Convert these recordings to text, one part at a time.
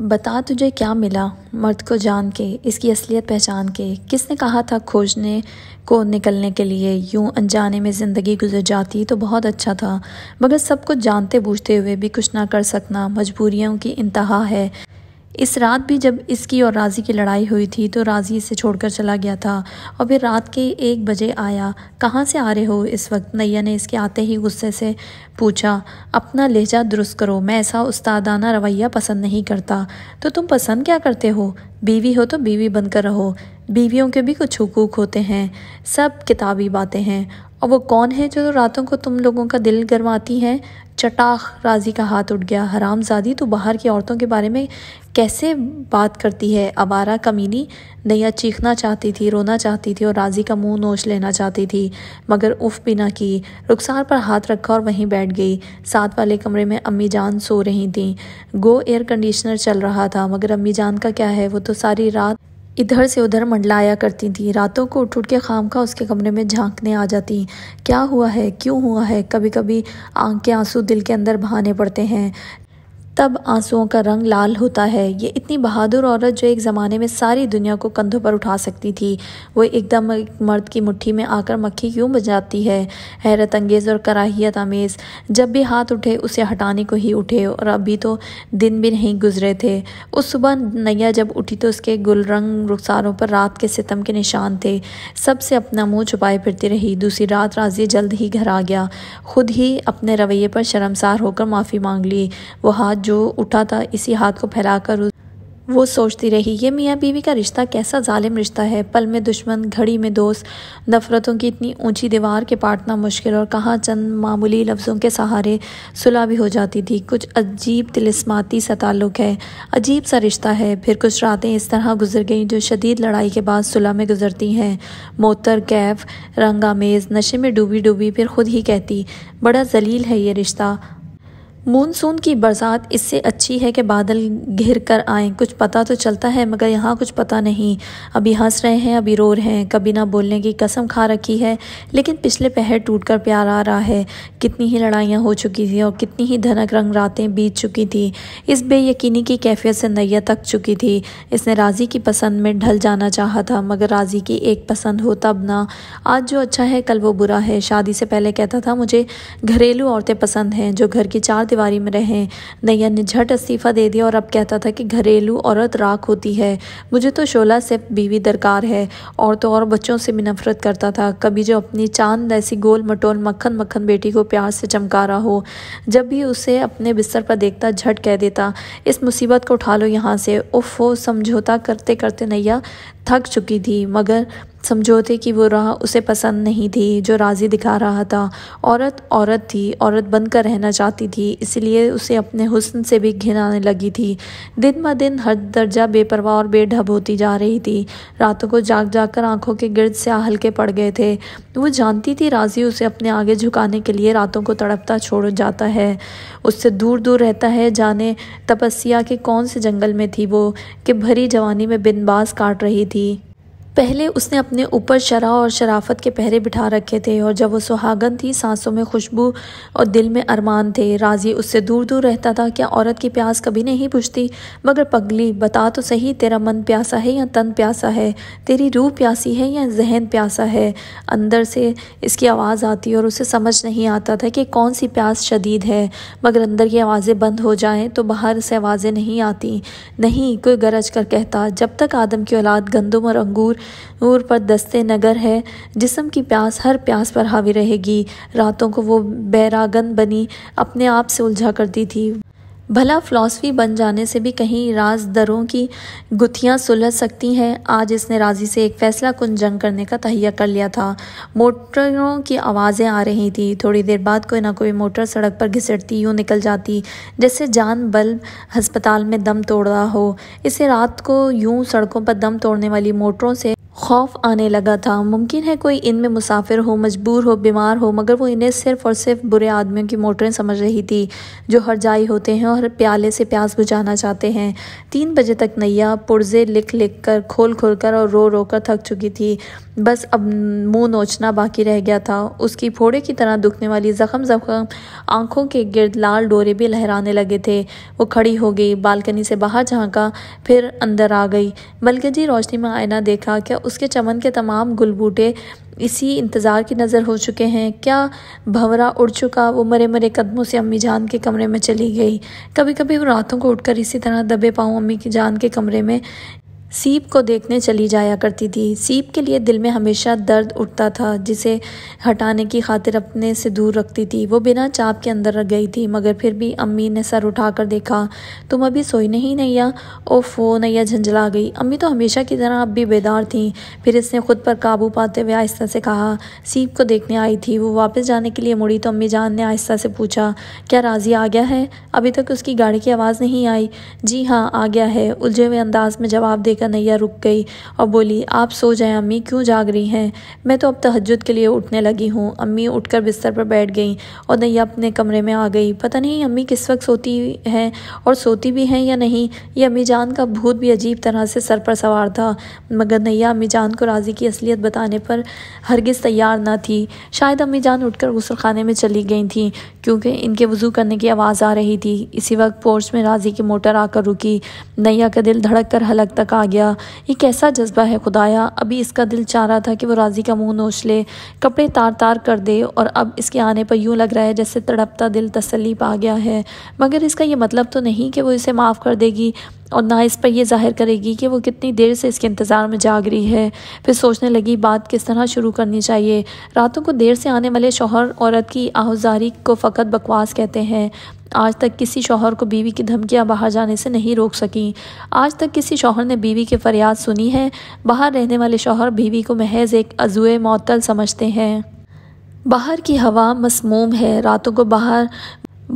बता तुझे क्या मिला मर्द को जान के इसकी असलियत पहचान के किसने कहा था खोजने को निकलने के लिए यूं अनजाने में ज़िंदगी गुजर जाती तो बहुत अच्छा था मगर सब कुछ जानते बूझते हुए भी कुछ ना कर सकना मजबूरियों की इंतहा है इस रात भी जब इसकी और राज़ी की लड़ाई हुई थी तो राज़ी इसे छोड़कर चला गया था और फिर रात के एक बजे आया कहाँ से आ रहे हो इस वक्त नैया ने इसके आते ही गुस्से से पूछा अपना लहजा दुरुस्त करो मैं ऐसा उस्तादाना रवैया पसंद नहीं करता तो तुम पसंद क्या करते हो बीवी हो तो बीवी बनकर रहो बीवियों के भी कुछ हुकूक होते हैं सब किताबी बातें हैं और वो कौन है जो रातों को तुम लोगों का दिल गरमाती हैं चटाख राजी का हाथ उठ गया हरामजादी तो बाहर की औरतों के बारे में कैसे बात करती है अबारा कमीनी नैया चीखना चाहती थी रोना चाहती थी और राजी का मुंह नोच लेना चाहती थी मगर उफ भी ना की रुखसार पर हाथ रखा और वहीं बैठ गई साथ वाले कमरे में अम्मी जान सो रही थीं गो एयर कंडीशनर चल रहा था मगर अम्मी जान का क्या है वो तो सारी रात इधर से उधर मंडलाया करती थी रातों को उठ उठ के खाम खा उसके कमरे में झांकने आ जाती क्या हुआ है क्यों हुआ है कभी कभी आँख के आंसू दिल के अंदर बहाने पड़ते हैं तब आंसुओं का रंग लाल होता है ये इतनी बहादुर औरत जो एक ज़माने में सारी दुनिया को कंधों पर उठा सकती थी वो एकदम एक मर्द की मुट्ठी में आकर मक्खी क्यों बजाती जाती है हैरत अंगेज़ और कराहियत आमेज़ जब भी हाथ उठे उसे हटाने को ही उठे और अभी तो दिन भी नहीं गुजरे थे उस सुबह नैया जब उठी तो उसके गुल रंग रुखसारों पर रात के सितम के निशान थे सबसे अपना मुँह छुपाए फिरती रही दूसरी रात राजी जल्द ही घर आ गया खुद ही अपने रवैये पर शर्मसार होकर माफ़ी मांग ली वो हाथ जो उठा था इसी हाथ को फैलाकर वो सोचती रही ये मियाँ बीवी का रिश्ता कैसा जालिम रिश्ता है पल में दुश्मन घड़ी में दोस्त नफ़रतों की इतनी ऊंची दीवार के पाटना मुश्किल और कहाँ चंद मामूली लफ्ज़ों के सहारे सुलह भी हो जाती थी कुछ अजीब तिलस्माती सा ताल्लुक है अजीब सा रिश्ता है फिर कुछ रातें इस तरह गुजर गईं जो शदीद लड़ाई के बाद सुलह में गुजरती हैं मोतर कैफ रंगामेज़ नशे में डूबी डूबी फिर खुद ही कहती बड़ा जलील है ये रिश्ता मानसून की बरसात इससे अच्छी है कि बादल घिर कर आएँ कुछ पता तो चलता है मगर यहाँ कुछ पता नहीं अभी हंस रहे हैं अभी रो रहे हैं कभी ना बोलने की कसम खा रखी है लेकिन पिछले पहर टूट कर प्यार आ रहा है कितनी ही लड़ाइयाँ हो चुकी थी और कितनी ही धनक रंग रातें बीत चुकी थी इस बेयकीनी की कैफियत से नैया तक चुकी थी इसने राजी की पसंद में ढल जाना चाहा था मगर राजी की एक पसंद हो तब ना आज जो अच्छा है कल वो बुरा है शादी से पहले कहता था मुझे घरेलू औरतें पसंद हैं जो घर की चार तिवारी में रहें नैया ने झट इस्तीफ़ा दे दिया और अब कहता था कि घरेलू औरत राख होती है मुझे तो शोला से बीवी दरकार है और तो और बच्चों से भी नफरत करता था कभी जो अपनी चांद ऐसी गोल मटोल मक्खन मक्खन बेटी को प्यार से चमका रहा हो जब भी उसे अपने बिस्तर पर देखता झट कह देता इस मुसीबत को उठा लो यहाँ से उफ वो समझौता करते करते नैया थक चुकी थी मगर समझौते की वो राह उसे पसंद नहीं थी जो राज़ी दिखा रहा था औरत औरत थी औरत बनकर रहना चाहती थी इसलिए उसे अपने हुस्न से भी घिन आने लगी थी दिन ब दिन हर दर्जा बेपरवाह और बेढब होती जा रही थी रातों को जाग जाग कर आँखों के गिर्द से हल्के पड़ गए थे वो जानती थी राज़ी उसे अपने आगे झुकाने के लिए रातों को तड़पता छोड़ जाता है उससे दूर दूर रहता है जाने तपस्या के कौन से जंगल में थी वो कि भरी जवानी में बिनबाज काट रही थी Wati. पहले उसने अपने ऊपर शराह और शराफत के पहरे बिठा रखे थे और जब वो सुहागन थी सांसों में खुशबू और दिल में अरमान थे राजी उससे दूर दूर रहता था क्या औरत की प्यास कभी नहीं बुझती मगर पगली बता तो सही तेरा मन प्यासा है या तन प्यासा है तेरी रूह प्यासी है या जहन प्यासा है अंदर से इसकी आवाज़ आती और उसे समझ नहीं आता था कि कौन सी प्यास शदीद है मगर अंदर की आवाज़ें बंद हो जाएँ तो बाहर से आवाज़ें नहीं आती नहीं कोई गरज कर कहता जब तक आदम की औलाद गंदम और अंगूर नूर पर दस्ते नगर है जिसम की प्यास हर प्यास पर हावी रहेगी रातों को वो बैरागन बनी अपने आप से उलझा करती थी भला फ़िलासफ़ी बन जाने से भी कहीं राज दरों की गुथियाँ सुलझ सकती हैं आज इसने राजी से एक फ़ैसला कुन जंग करने का तहिया कर लिया था मोटरों की आवाज़ें आ रही थी थोड़ी देर बाद कोई ना कोई मोटर सड़क पर घिसटती यूँ निकल जाती जैसे जान बल्ब अस्पताल में दम तोड़ रहा हो इसे रात को यूं सड़कों पर दम तोड़ने वाली मोटरों से खौफ आने लगा था मुमकिन है कोई इनमें मुसाफिर हो मजबूर हो बीमार हो मगर वो इन्हें सिर्फ और सिर्फ बुरे आदमियों की मोटरें समझ रही थी जो हर जाए होते हैं और प्याले से प्यास बुझाना चाहते हैं तीन बजे तक नैया पुर्जे लिख लिख कर खोल खोल कर और रो रो कर थक चुकी थी बस अब मुंह नोचना बाकी रह गया था उसकी फोड़े की तरह दुखने वाली जख्म जख्म आंखों के गिरद लाल डोरे भी लहराने लगे थे वो खड़ी हो गई बालकनी से बाहर झाँका फिर अंदर आ गई बल्कि जी रोशनी में आईना देखा क्या उसके चमन के तमाम गुलबूटे इसी इंतज़ार की नज़र हो चुके हैं क्या भंवरा उड़ चुका वो मरे मरे कदमों से अम्मी जान के कमरे में चली गई कभी कभी वो रातों को उठकर इसी तरह दबे पाऊँ अम्मी की जान के कमरे में सीप को देखने चली जाया करती थी सीप के लिए दिल में हमेशा दर्द उठता था जिसे हटाने की खातिर अपने से दूर रखती थी वो बिना चाप के अंदर रख गई थी मगर फिर भी अम्मी ने सर उठाकर देखा तुम अभी सोई नहीं नैया ओ फो नैया झंझला गई अम्मी तो हमेशा की तरह अब भी बेदार थी फिर इसने खुद पर काबू पाते हुए आहिस्ता से कहा सीप को देखने आई थी वो वापस जाने के लिए मुड़ी तो अम्मी जान ने आहिस्ता से पूछा क्या राजी आ गया है अभी तक उसकी गाड़ी की आवाज़ नहीं आई जी हाँ आ गया है उलझे हुए अंदाज में जवाब देकर कन्हैया रुक गई और बोली आप सो जाएं अम्मी क्यों जाग रही हैं मैं तो अब तहजद के लिए उठने लगी हूँ अम्मी उठकर बिस्तर पर बैठ गई और नैया अपने कमरे में आ गई पता नहीं अम्मी किस वक्त सोती हैं और सोती भी हैं या नहीं ये अम्मी जान का भूत भी अजीब तरह से सर पर सवार था मगर नैया अम्मी जान को राजी की असलियत बताने पर हरगिज़ तैयार ना थी शायद अम्मी जान उठकर गुसलखाने में चली गई थी क्योंकि इनके वज़ू करने की आवाज़ आ रही थी इसी वक्त पोर्च में राजी की मोटर आकर रुकी नैया का दिल धड़क कर हलक तक आ गया ये कैसा जज्बा है खुदाया अभी इसका दिल चाह रहा था कि वो राजी का मुंह नोच ले कपड़े तार तार कर दे और अब इसके आने पर यूं लग रहा है जैसे तड़पता दिल तसली पा गया है मगर इसका ये मतलब तो नहीं कि वो इसे माफ़ कर देगी और ना इस पर यह जाहिर करेगी कि वो कितनी देर से इसके इंतज़ार में जाग रही है फिर सोचने लगी बात किस तरह शुरू करनी चाहिए रातों को देर से आने वाले शोहर औरत की आहुजारी को फ़कत बकवास कहते हैं आज तक किसी शोहर को बीवी की धमकियां बाहर जाने से नहीं रोक सकी आज तक किसी शोहर ने बीवी की फरियाद सुनी है बाहर रहने वाले शोहर बीवी को महज एक अजुए मअतल समझते हैं बाहर की हवा मसमूम है रातों को बाहर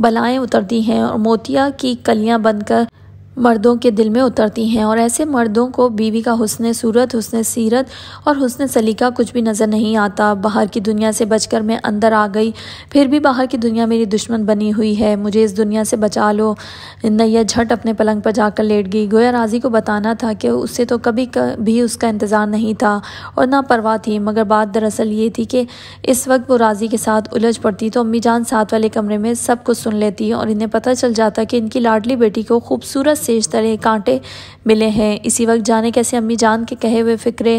बलाएं उतरती हैं और मोतिया की कलियां बनकर मर्दों के दिल में उतरती हैं और ऐसे मर्दों को बीवी का हुसन सूरत हुसन सीरत और हुसन सलीका कुछ भी नज़र नहीं आता बाहर की दुनिया से बचकर मैं अंदर आ गई फिर भी बाहर की दुनिया मेरी दुश्मन बनी हुई है मुझे इस दुनिया से बचा लो नैया झट अपने पलंग पर जाकर लेट गई गोया राजी को बताना था कि उससे तो कभी भी उसका इंतज़ार नहीं था और ना परवाह थी मगर बात दरअसल ये थी कि इस वक्त वो राजी के साथ उलझ पड़ती तो अम्मी जान साथ वाले कमरे में सब कुछ सुन लेती और इन्हें पता चल जाता कि इनकी लाडली बेटी को खूबसूरत से इस तरह कांटे मिले हैं इसी वक्त जाने कैसे अम्मी जान के कहे हुए फ़िक्रे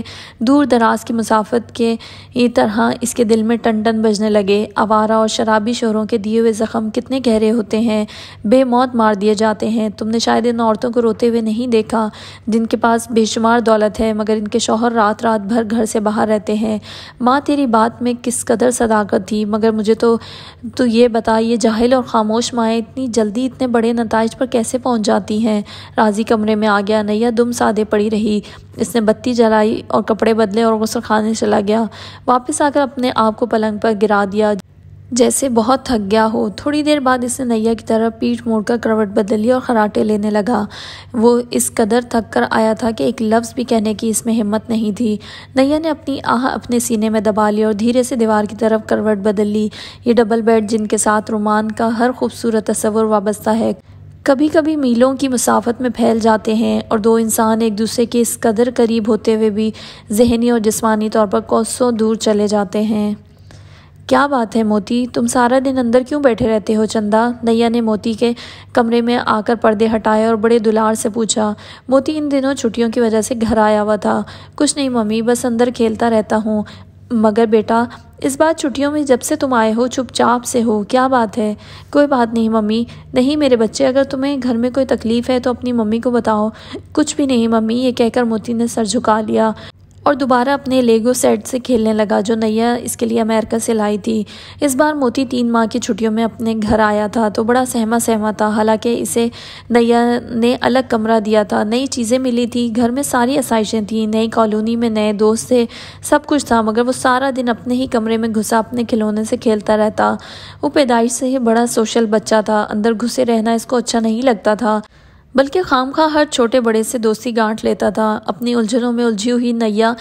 दूर दराज की मुसाफत के ये तरह इसके दिल में टन टन बजने लगे आवारा और शराबी शोहरों के दिए हुए ज़ख़म कितने गहरे होते हैं बेमौत मार दिए जाते हैं तुमने शायद इन औरतों को रोते हुए नहीं देखा जिनके पास बेशुमार दौलत है मगर इनके शोहर रात रात भर घर से बाहर रहते हैं माँ तेरी बात में किस कदर सदाकत थी मगर मुझे तो तू तो ये बता ये जाहिल और ख़ामोश माएँ इतनी जल्दी इतने बड़े नतज पर कैसे पहुँच जाती हैं हैं राजी कमरे में आ गया नैया दुम सादे पड़ी रही इसने बत्ती जलाई और कपड़े बदले और गुस्सा खाने चला गया वापस आकर अपने आप को पलंग पर गिरा दिया जैसे बहुत थक गया हो थोड़ी देर बाद इसने नैया की तरफ पीठ मोड़कर करवट बदली और खराटे लेने लगा वो इस कदर थक कर आया था कि एक लफ्ज़ भी कहने की इसमें हिम्मत नहीं थी नैया ने अपनी आह अपने सीने में दबा ली और धीरे से दीवार की तरफ करवट बदल ली ये डबल बेड जिनके साथ रोमान का हर खूबसूरत तस्वर वाबस्ता है कभी कभी मीलों की मुसाफत में फैल जाते हैं और दो इंसान एक दूसरे के इस कदर करीब होते हुए भी जहनी और जिसमानी तौर पर कोसों दूर चले जाते हैं क्या बात है मोती तुम सारा दिन अंदर क्यों बैठे रहते हो चंदा नैया ने मोती के कमरे में आकर पर्दे हटाए और बड़े दुलार से पूछा मोती इन दिनों छुट्टियों की वजह से घर आया हुआ था कुछ नहीं मम्मी बस अंदर खेलता रहता हूँ मगर बेटा इस बार छुट्टियों में जब से तुम आए हो चुपचाप से हो क्या बात है कोई बात नहीं मम्मी नहीं मेरे बच्चे अगर तुम्हें घर में कोई तकलीफ़ है तो अपनी मम्मी को बताओ कुछ भी नहीं मम्मी ये कहकर मोती ने सर झुका लिया और दोबारा अपने लेगो सेट से खेलने लगा जो नैया इसके लिए अमेरिका से लाई थी इस बार मोती तीन माह की छुट्टियों में अपने घर आया था तो बड़ा सहमा सहमा था हालांकि इसे नैया ने अलग कमरा दिया था नई चीज़ें मिली थी घर में सारी आसाइशें थी नई कॉलोनी में नए दोस्त थे सब कुछ था मगर वो सारा दिन अपने ही कमरे में घुसा अपने खिलौने से खेलता रहता वो पैदाइश से ही बड़ा सोशल बच्चा था अंदर घुसे रहना इसको अच्छा नहीं लगता था बल्कि खाम खा हर छोटे बड़े से दोस्ती गांठ लेता था अपनी उलझनों में उलझी हुई नैया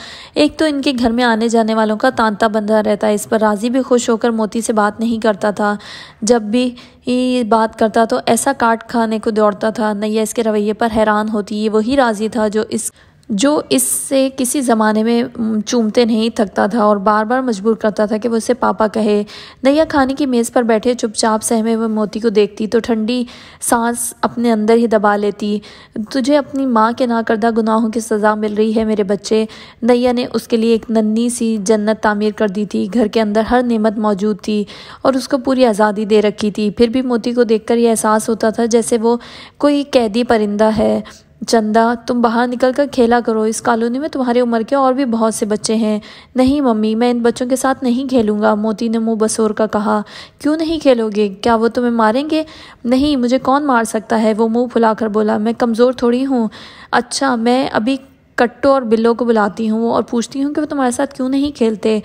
एक तो इनके घर में आने जाने वालों का तांता बंधा रहता इस पर राजी भी खुश होकर मोती से बात नहीं करता था जब भी ही बात करता तो ऐसा काट खाने को दौड़ता था नैया इसके रवैये पर हैरान होती ये वही राजी था जो इस जो इससे किसी ज़माने में चूमते नहीं थकता था और बार बार मजबूर करता था कि वो उसे पापा कहे नैया खाने की मेज़ पर बैठे चुपचाप सहमे हुए मोती को देखती तो ठंडी सांस अपने अंदर ही दबा लेती तुझे अपनी माँ के ना करदा गुनाहों की सज़ा मिल रही है मेरे बच्चे नैया ने उसके लिए एक नन्ही सी जन्नत तामीर कर दी थी घर के अंदर हर नमत मौजूद थी और उसको पूरी आज़ादी दे रखी थी फिर भी मोती को देख यह एहसास होता था जैसे वो कोई कैदी परिंदा है चंदा तुम बाहर निकल कर खेला करो इस कॉलोनी में तुम्हारी उम्र के और भी बहुत से बच्चे हैं नहीं मम्मी मैं इन बच्चों के साथ नहीं खेलूंगा मोती ने मुंह बसोर का कहा क्यों नहीं खेलोगे क्या वो तुम्हें मारेंगे नहीं मुझे कौन मार सकता है वो मुंह फुलाकर बोला मैं कमज़ोर थोड़ी हूँ अच्छा मैं अभी कट्टो और बिल्लों को बुलाती हूँ और पूछती हूँ कि वो तुम्हारे साथ क्यों नहीं खेलते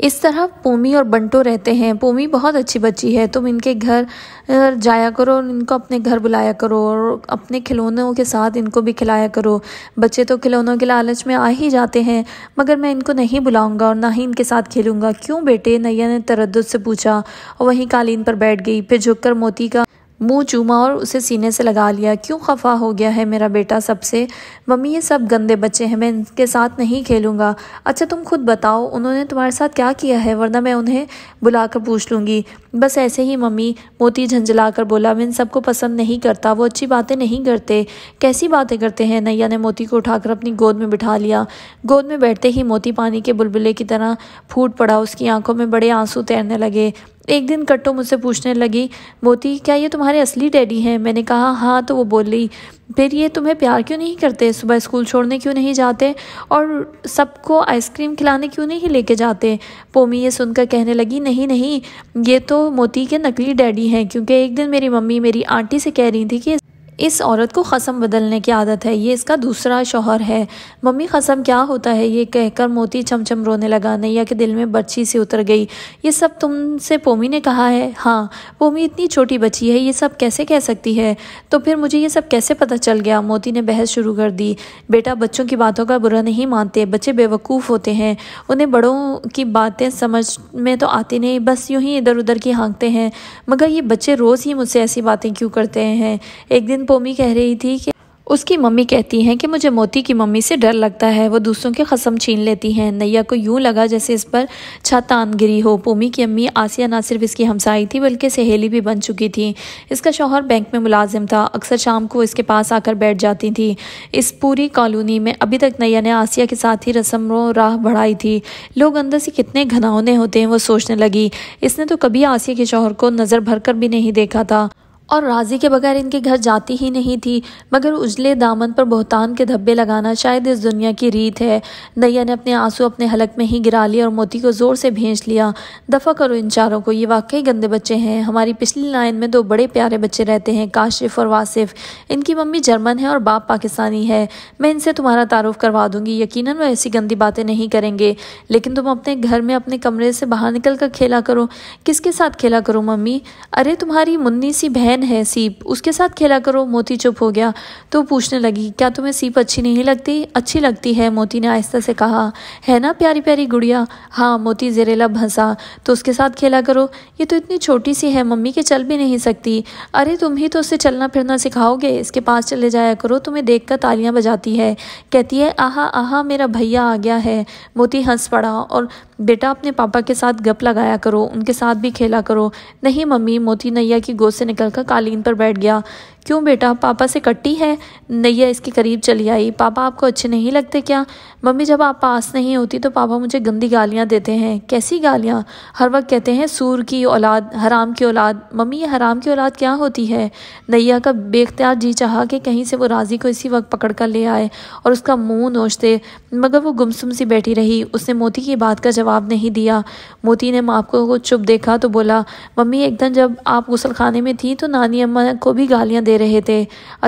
इस तरह पोमी और बंटो रहते हैं पोमी बहुत अच्छी बच्ची है तुम इनके घर जाया करो और इनको अपने घर बुलाया करो और अपने खिलौनों के साथ इनको भी खिलाया करो बच्चे तो खिलौनों के लालच में आ ही जाते हैं मगर मैं इनको नहीं बुलाऊंगा और ना ही इनके साथ खेलूंगा क्यों बेटे नैया ने तरद से पूछा और वहीं कालीन पर बैठ गई फिर झुककर मोती का मुंह चूमा और उसे सीने से लगा लिया क्यों खफा हो गया है मेरा बेटा सबसे मम्मी ये सब गंदे बच्चे हैं मैं इनके साथ नहीं खेलूँगा अच्छा तुम खुद बताओ उन्होंने तुम्हारे साथ क्या किया है वरना मैं उन्हें बुलाकर पूछ लूँगी बस ऐसे ही मम्मी मोती झंझला कर बोला मैं इन सबको पसंद नहीं करता वो अच्छी बातें नहीं करते कैसी बातें करते हैं नैया ने मोती को उठाकर अपनी गोद में बिठा लिया गोद में बैठते ही मोती पानी के बुलबुले की तरह फूट पड़ा उसकी आंखों में बड़े आंसू तैरने लगे एक दिन कट्टो मुझसे पूछने लगी मोती क्या ये तुम्हारे असली डैडी हैं मैंने कहा हाँ तो वो बोली फिर ये तुम्हें प्यार क्यों नहीं करते सुबह स्कूल छोड़ने क्यों नहीं जाते और सबको आइसक्रीम खिलाने क्यों नहीं लेके जाते पोमी ये सुनकर कहने लगी नहीं नहीं ये तो मोती के नकली डैडी हैं क्योंकि एक दिन मेरी मम्मी मेरी आंटी से कह रही थी कि इस औरत को कसम बदलने की आदत है ये इसका दूसरा शोहर है मम्मी कसम क्या होता है ये कहकर मोती चमचम रोने लगा या कि दिल में बच्ची से उतर गई ये सब तुमसे पोमी ने कहा है हाँ पोमी इतनी छोटी बच्ची है ये सब कैसे कह सकती है तो फिर मुझे ये सब कैसे पता चल गया मोती ने बहस शुरू कर दी बेटा बच्चों की बातों का बुरा नहीं मानते बच्चे बेवकूफ़ होते हैं उन्हें बड़ों की बातें समझ में तो आती नहीं बस यूँ ही इधर उधर की हाँकते हैं मगर ये बच्चे रोज़ ही मुझसे ऐसी बातें क्यों करते हैं एक दिन पोमी कह रही थी कि उसकी मम्मी कहती हैं कि मुझे मोती की मम्मी से डर लगता है वो दूसरों की कसम छीन लेती हैं नैया को यूं लगा जैसे इस पर छतान गिरी हो पोमी की अम्मी आसिया ना सिर्फ इसकी हमसाई थी बल्कि सहेली भी बन चुकी थी इसका शोहर बैंक में मुलाजिम था अक्सर शाम को इसके पास आकर बैठ जाती थी इस पूरी कॉलोनी में अभी तक नैया ने आसिया के साथ ही रस्म राह बढ़ाई थी लोग अंदर से कितने घनावने होते हैं वो सोचने लगी इसने तो कभी आसिया के शोहर को नज़र भर भी नहीं देखा था और राजी के बगैर इनके घर जाती ही नहीं थी मगर उजले दामन पर बहुतान के धब्बे लगाना शायद इस दुनिया की रीत है नैया ने अपने आंसू अपने हलक में ही गिरा लिया और मोती को ज़ोर से भेज लिया दफ़ा करो इन चारों को ये वाकई गंदे बच्चे हैं हमारी पिछली लाइन में दो बड़े प्यारे बच्चे रहते हैं काशिफ और वासिफ इनकी मम्मी जर्मन है और बाप पाकिस्तानी है मैं इनसे तुम्हारा तारुफ करवा दूंगी यकीन वह ऐसी गंदी बातें नहीं करेंगे लेकिन तुम अपने घर में अपने कमरे से बाहर निकल कर खेला करो किसके साथ खेला करो मम्मी अरे तुम्हारी मुन्नी सी बहन बहन है सीप उसके साथ खेला करो मोती चुप हो गया तो पूछने लगी क्या तुम्हें सीप अच्छी नहीं लगती अच्छी लगती है मोती ने आहिस्ता से कहा है ना प्यारी प्यारी गुड़िया हाँ मोती जरेला भंसा तो उसके साथ खेला करो ये तो इतनी छोटी सी है मम्मी के चल भी नहीं सकती अरे तुम ही तो उसे चलना फिरना सिखाओगे इसके पास चले जाया करो तुम्हें देख कर तालियाँ बजाती है कहती है आहा आहा मेरा भैया आ गया है मोती हंस पड़ा और बेटा अपने पापा के साथ गप लगाया करो उनके साथ भी खेला करो नहीं मम्मी मोती नैया की गोद से निकलकर कालीन पर बैठ गया क्यों बेटा पापा से कट्टी है नैया इसके करीब चली आई पापा आपको अच्छे नहीं लगते क्या मम्मी जब आप पास नहीं होती तो पापा मुझे गंदी गालियाँ देते हैं कैसी गालियाँ हर वक्त कहते हैं सूर की औलाद हराम की औलाद मम्मी ये हराम की औलाद क्या होती है नैया का बेख्तियार जी चाह कि कहीं से वो राजी को इसी वक्त पकड़ कर ले आए और उसका मुँह नोचते मगर वो गुमसुम सी बैठी रही उसने मोती की बात का जवाब नहीं दिया मोती ने माँ को चुप देखा तो बोला मम्मी एकदम जब आप गुसल में थी तो नानी अम्मा को भी गालियाँ दे रहे थे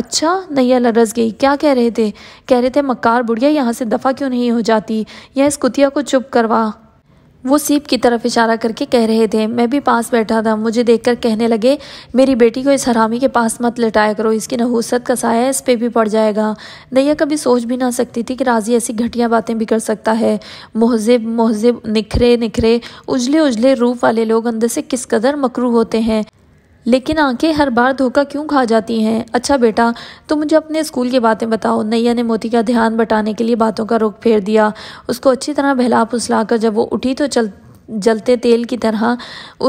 अच्छा नैया लरस गई क्या कह रहे थे कह रहे थे मक्कार बुढ़िया यहाँ से दफ़ा क्यों नहीं हो जाती यह इस कुतिया को चुप करवा वो सीप की तरफ इशारा करके कह रहे थे मैं भी पास बैठा था मुझे देखकर कहने लगे मेरी बेटी को इस हरामी के पास मत लटाया करो इसकी नहूसत का साया इस पे भी पड़ जाएगा नैया कभी सोच भी ना सकती थी कि राजी ऐसी घटिया बातें भी कर सकता है महजिब महजिब निखरे निखरे उजले उजले रूप वाले लोग अंदर से किस कदर मकरू होते हैं लेकिन आंखें हर बार धोखा क्यों खा जाती हैं अच्छा बेटा तुम तो मुझे अपने स्कूल की बातें बताओ नैया ने मोती का ध्यान बटाने के लिए बातों का रुख फेर दिया उसको अच्छी तरह बहला कर जब वो उठी तो चल जलते तेल की तरह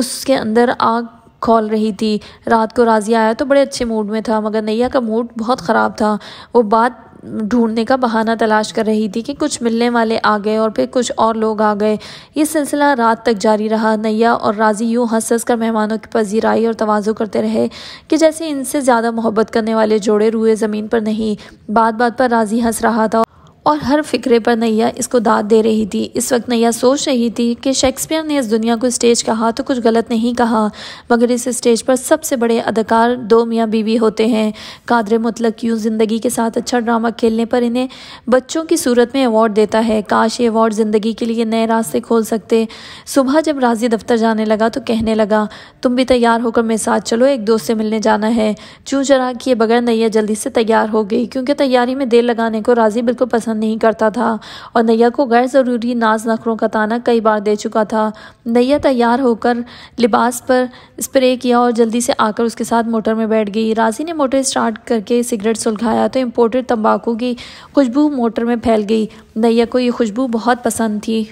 उसके अंदर आग खोल रही थी रात को राजिया आया तो बड़े अच्छे मूड में था मगर नैया का मूड बहुत ख़राब था वो बात ढूंढने का बहाना तलाश कर रही थी कि कुछ मिलने वाले आ गए और फिर कुछ और लोग आ गए ये सिलसिला रात तक जारी रहा नैया और राजी यूँ हंस हंस कर मेहमानों की पजीराई और तोज़ु करते रहे कि जैसे इनसे ज़्यादा मोहब्बत करने वाले जोड़े रुए ज़मीन पर नहीं बात बात पर राजी हंस रहा था और हर फिक्रे पर नैया इसको दाद दे रही थी इस वक्त नैया सोच रही थी कि शेक्सपियर ने इस दुनिया को स्टेज कहा तो कुछ गलत नहीं कहा मगर इस स्टेज पर सबसे बड़े अदाकार दो मियाँ बीवी होते हैं कादर मतलब यूँ ज़िंदगी के साथ अच्छा ड्रामा खेलने पर इन्हें बच्चों की सूरत में अवार्ड देता है काश ये अवार्ड ज़िंदगी के लिए नए रास्ते खोल सकते सुबह जब राजी दफ्तर जाने लगा तो कहने लगा तुम भी तैयार होकर मेरे साथ चलो एक दोस्त से मिलने जाना है चूँ जरा किए बगैर नैया जल्दी से तैयार हो गई क्योंकि तैयारी में देर लगाने को राजी बिल्कुल पसंद पसंद नहीं करता था और नैया को गैर ज़रूरी नाज नखरों का ताना कई बार दे चुका था नैया तैयार होकर लिबास पर स्प्रे किया और जल्दी से आकर उसके साथ मोटर में बैठ गई राजी ने मोटर स्टार्ट करके सिगरेट सुलघाया तो इम्पोर्टेड तम्बाकू की खुशबू मोटर में फैल गई नैया को ये खुशबू बहुत पसंद थी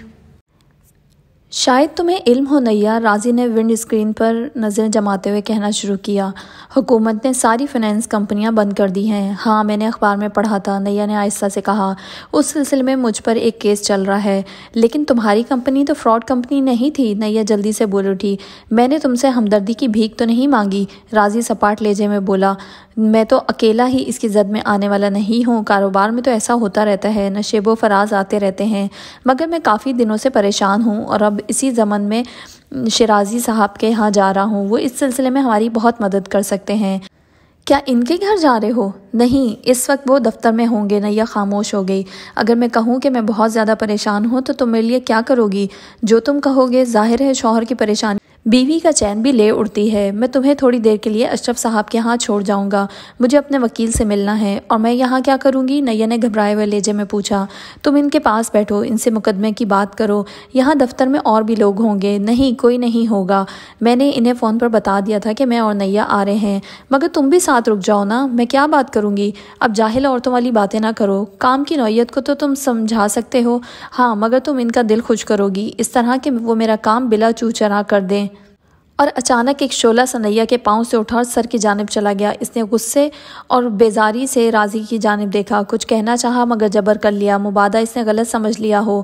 शायद तुम्हें इल्म हो नैया राजी ने विंड स्क्रीन पर नज़र जमाते हुए कहना शुरू किया हुकूमत ने सारी फाइनेंस कंपनियां बंद कर दी हैं हाँ मैंने अखबार में पढ़ा था नैया ने आहिस्ता से कहा उस सिलसिले में मुझ पर एक केस चल रहा है लेकिन तुम्हारी कंपनी तो फ्रॉड कंपनी नहीं थी नैया जल्दी से बोल उठी मैंने तुमसे हमदर्दी की भीख तो नहीं मांगी राजी सपाट लेजे में बोला मैं तो अकेला ही इसकी जद में आने वाला नहीं हूँ कारोबार में तो ऐसा होता रहता है नशेबो फराज आते रहते हैं मगर मैं काफ़ी दिनों से परेशान हूँ और अब इसी ज़मन में शराजी साहब के यहाँ जा रहा हूँ वो इस सिलसिले में हमारी बहुत मदद कर सकते हैं क्या इनके घर जा रहे हो नहीं इस वक्त वो दफ्तर में होंगे नैया खामोश हो गई अगर मैं कहूँ कि मैं बहुत ज़्यादा परेशान हूँ तो तुम मेरे लिए क्या करोगी जो तुम कहोगे जाहिर है शोहर की परेशानी बीवी का चैन भी ले उड़ती है मैं तुम्हें थोड़ी देर के लिए अशरफ साहब के यहाँ छोड़ जाऊँगा मुझे अपने वकील से मिलना है और मैं यहाँ क्या करूँगी नैया ने घबराए हुए लेजे में पूछा तुम इनके पास बैठो इनसे मुकदमे की बात करो यहाँ दफ्तर में और भी लोग होंगे नहीं कोई नहीं होगा मैंने इन्हें फ़ोन पर बता दिया था कि मैं और नैया आ रहे हैं मगर तुम भी साथ रुक जाओ ना मैं क्या बात करूँगी अब जाहिल औरतों वाली बातें ना करो काम की नौीयत को तो तुम समझा सकते हो हाँ मगर तुम इनका दिल खुश करोगी इस तरह के वो मेरा काम बिला चू चरा कर दें और अचानक एक शोला सनैया के पाँव से उठा और सर की जानब चला गया इसने गुस्से और बेजारी से राजी की जानब देखा कुछ कहना चाहा मगर जबर कर लिया मुबादा इसने गलत समझ लिया हो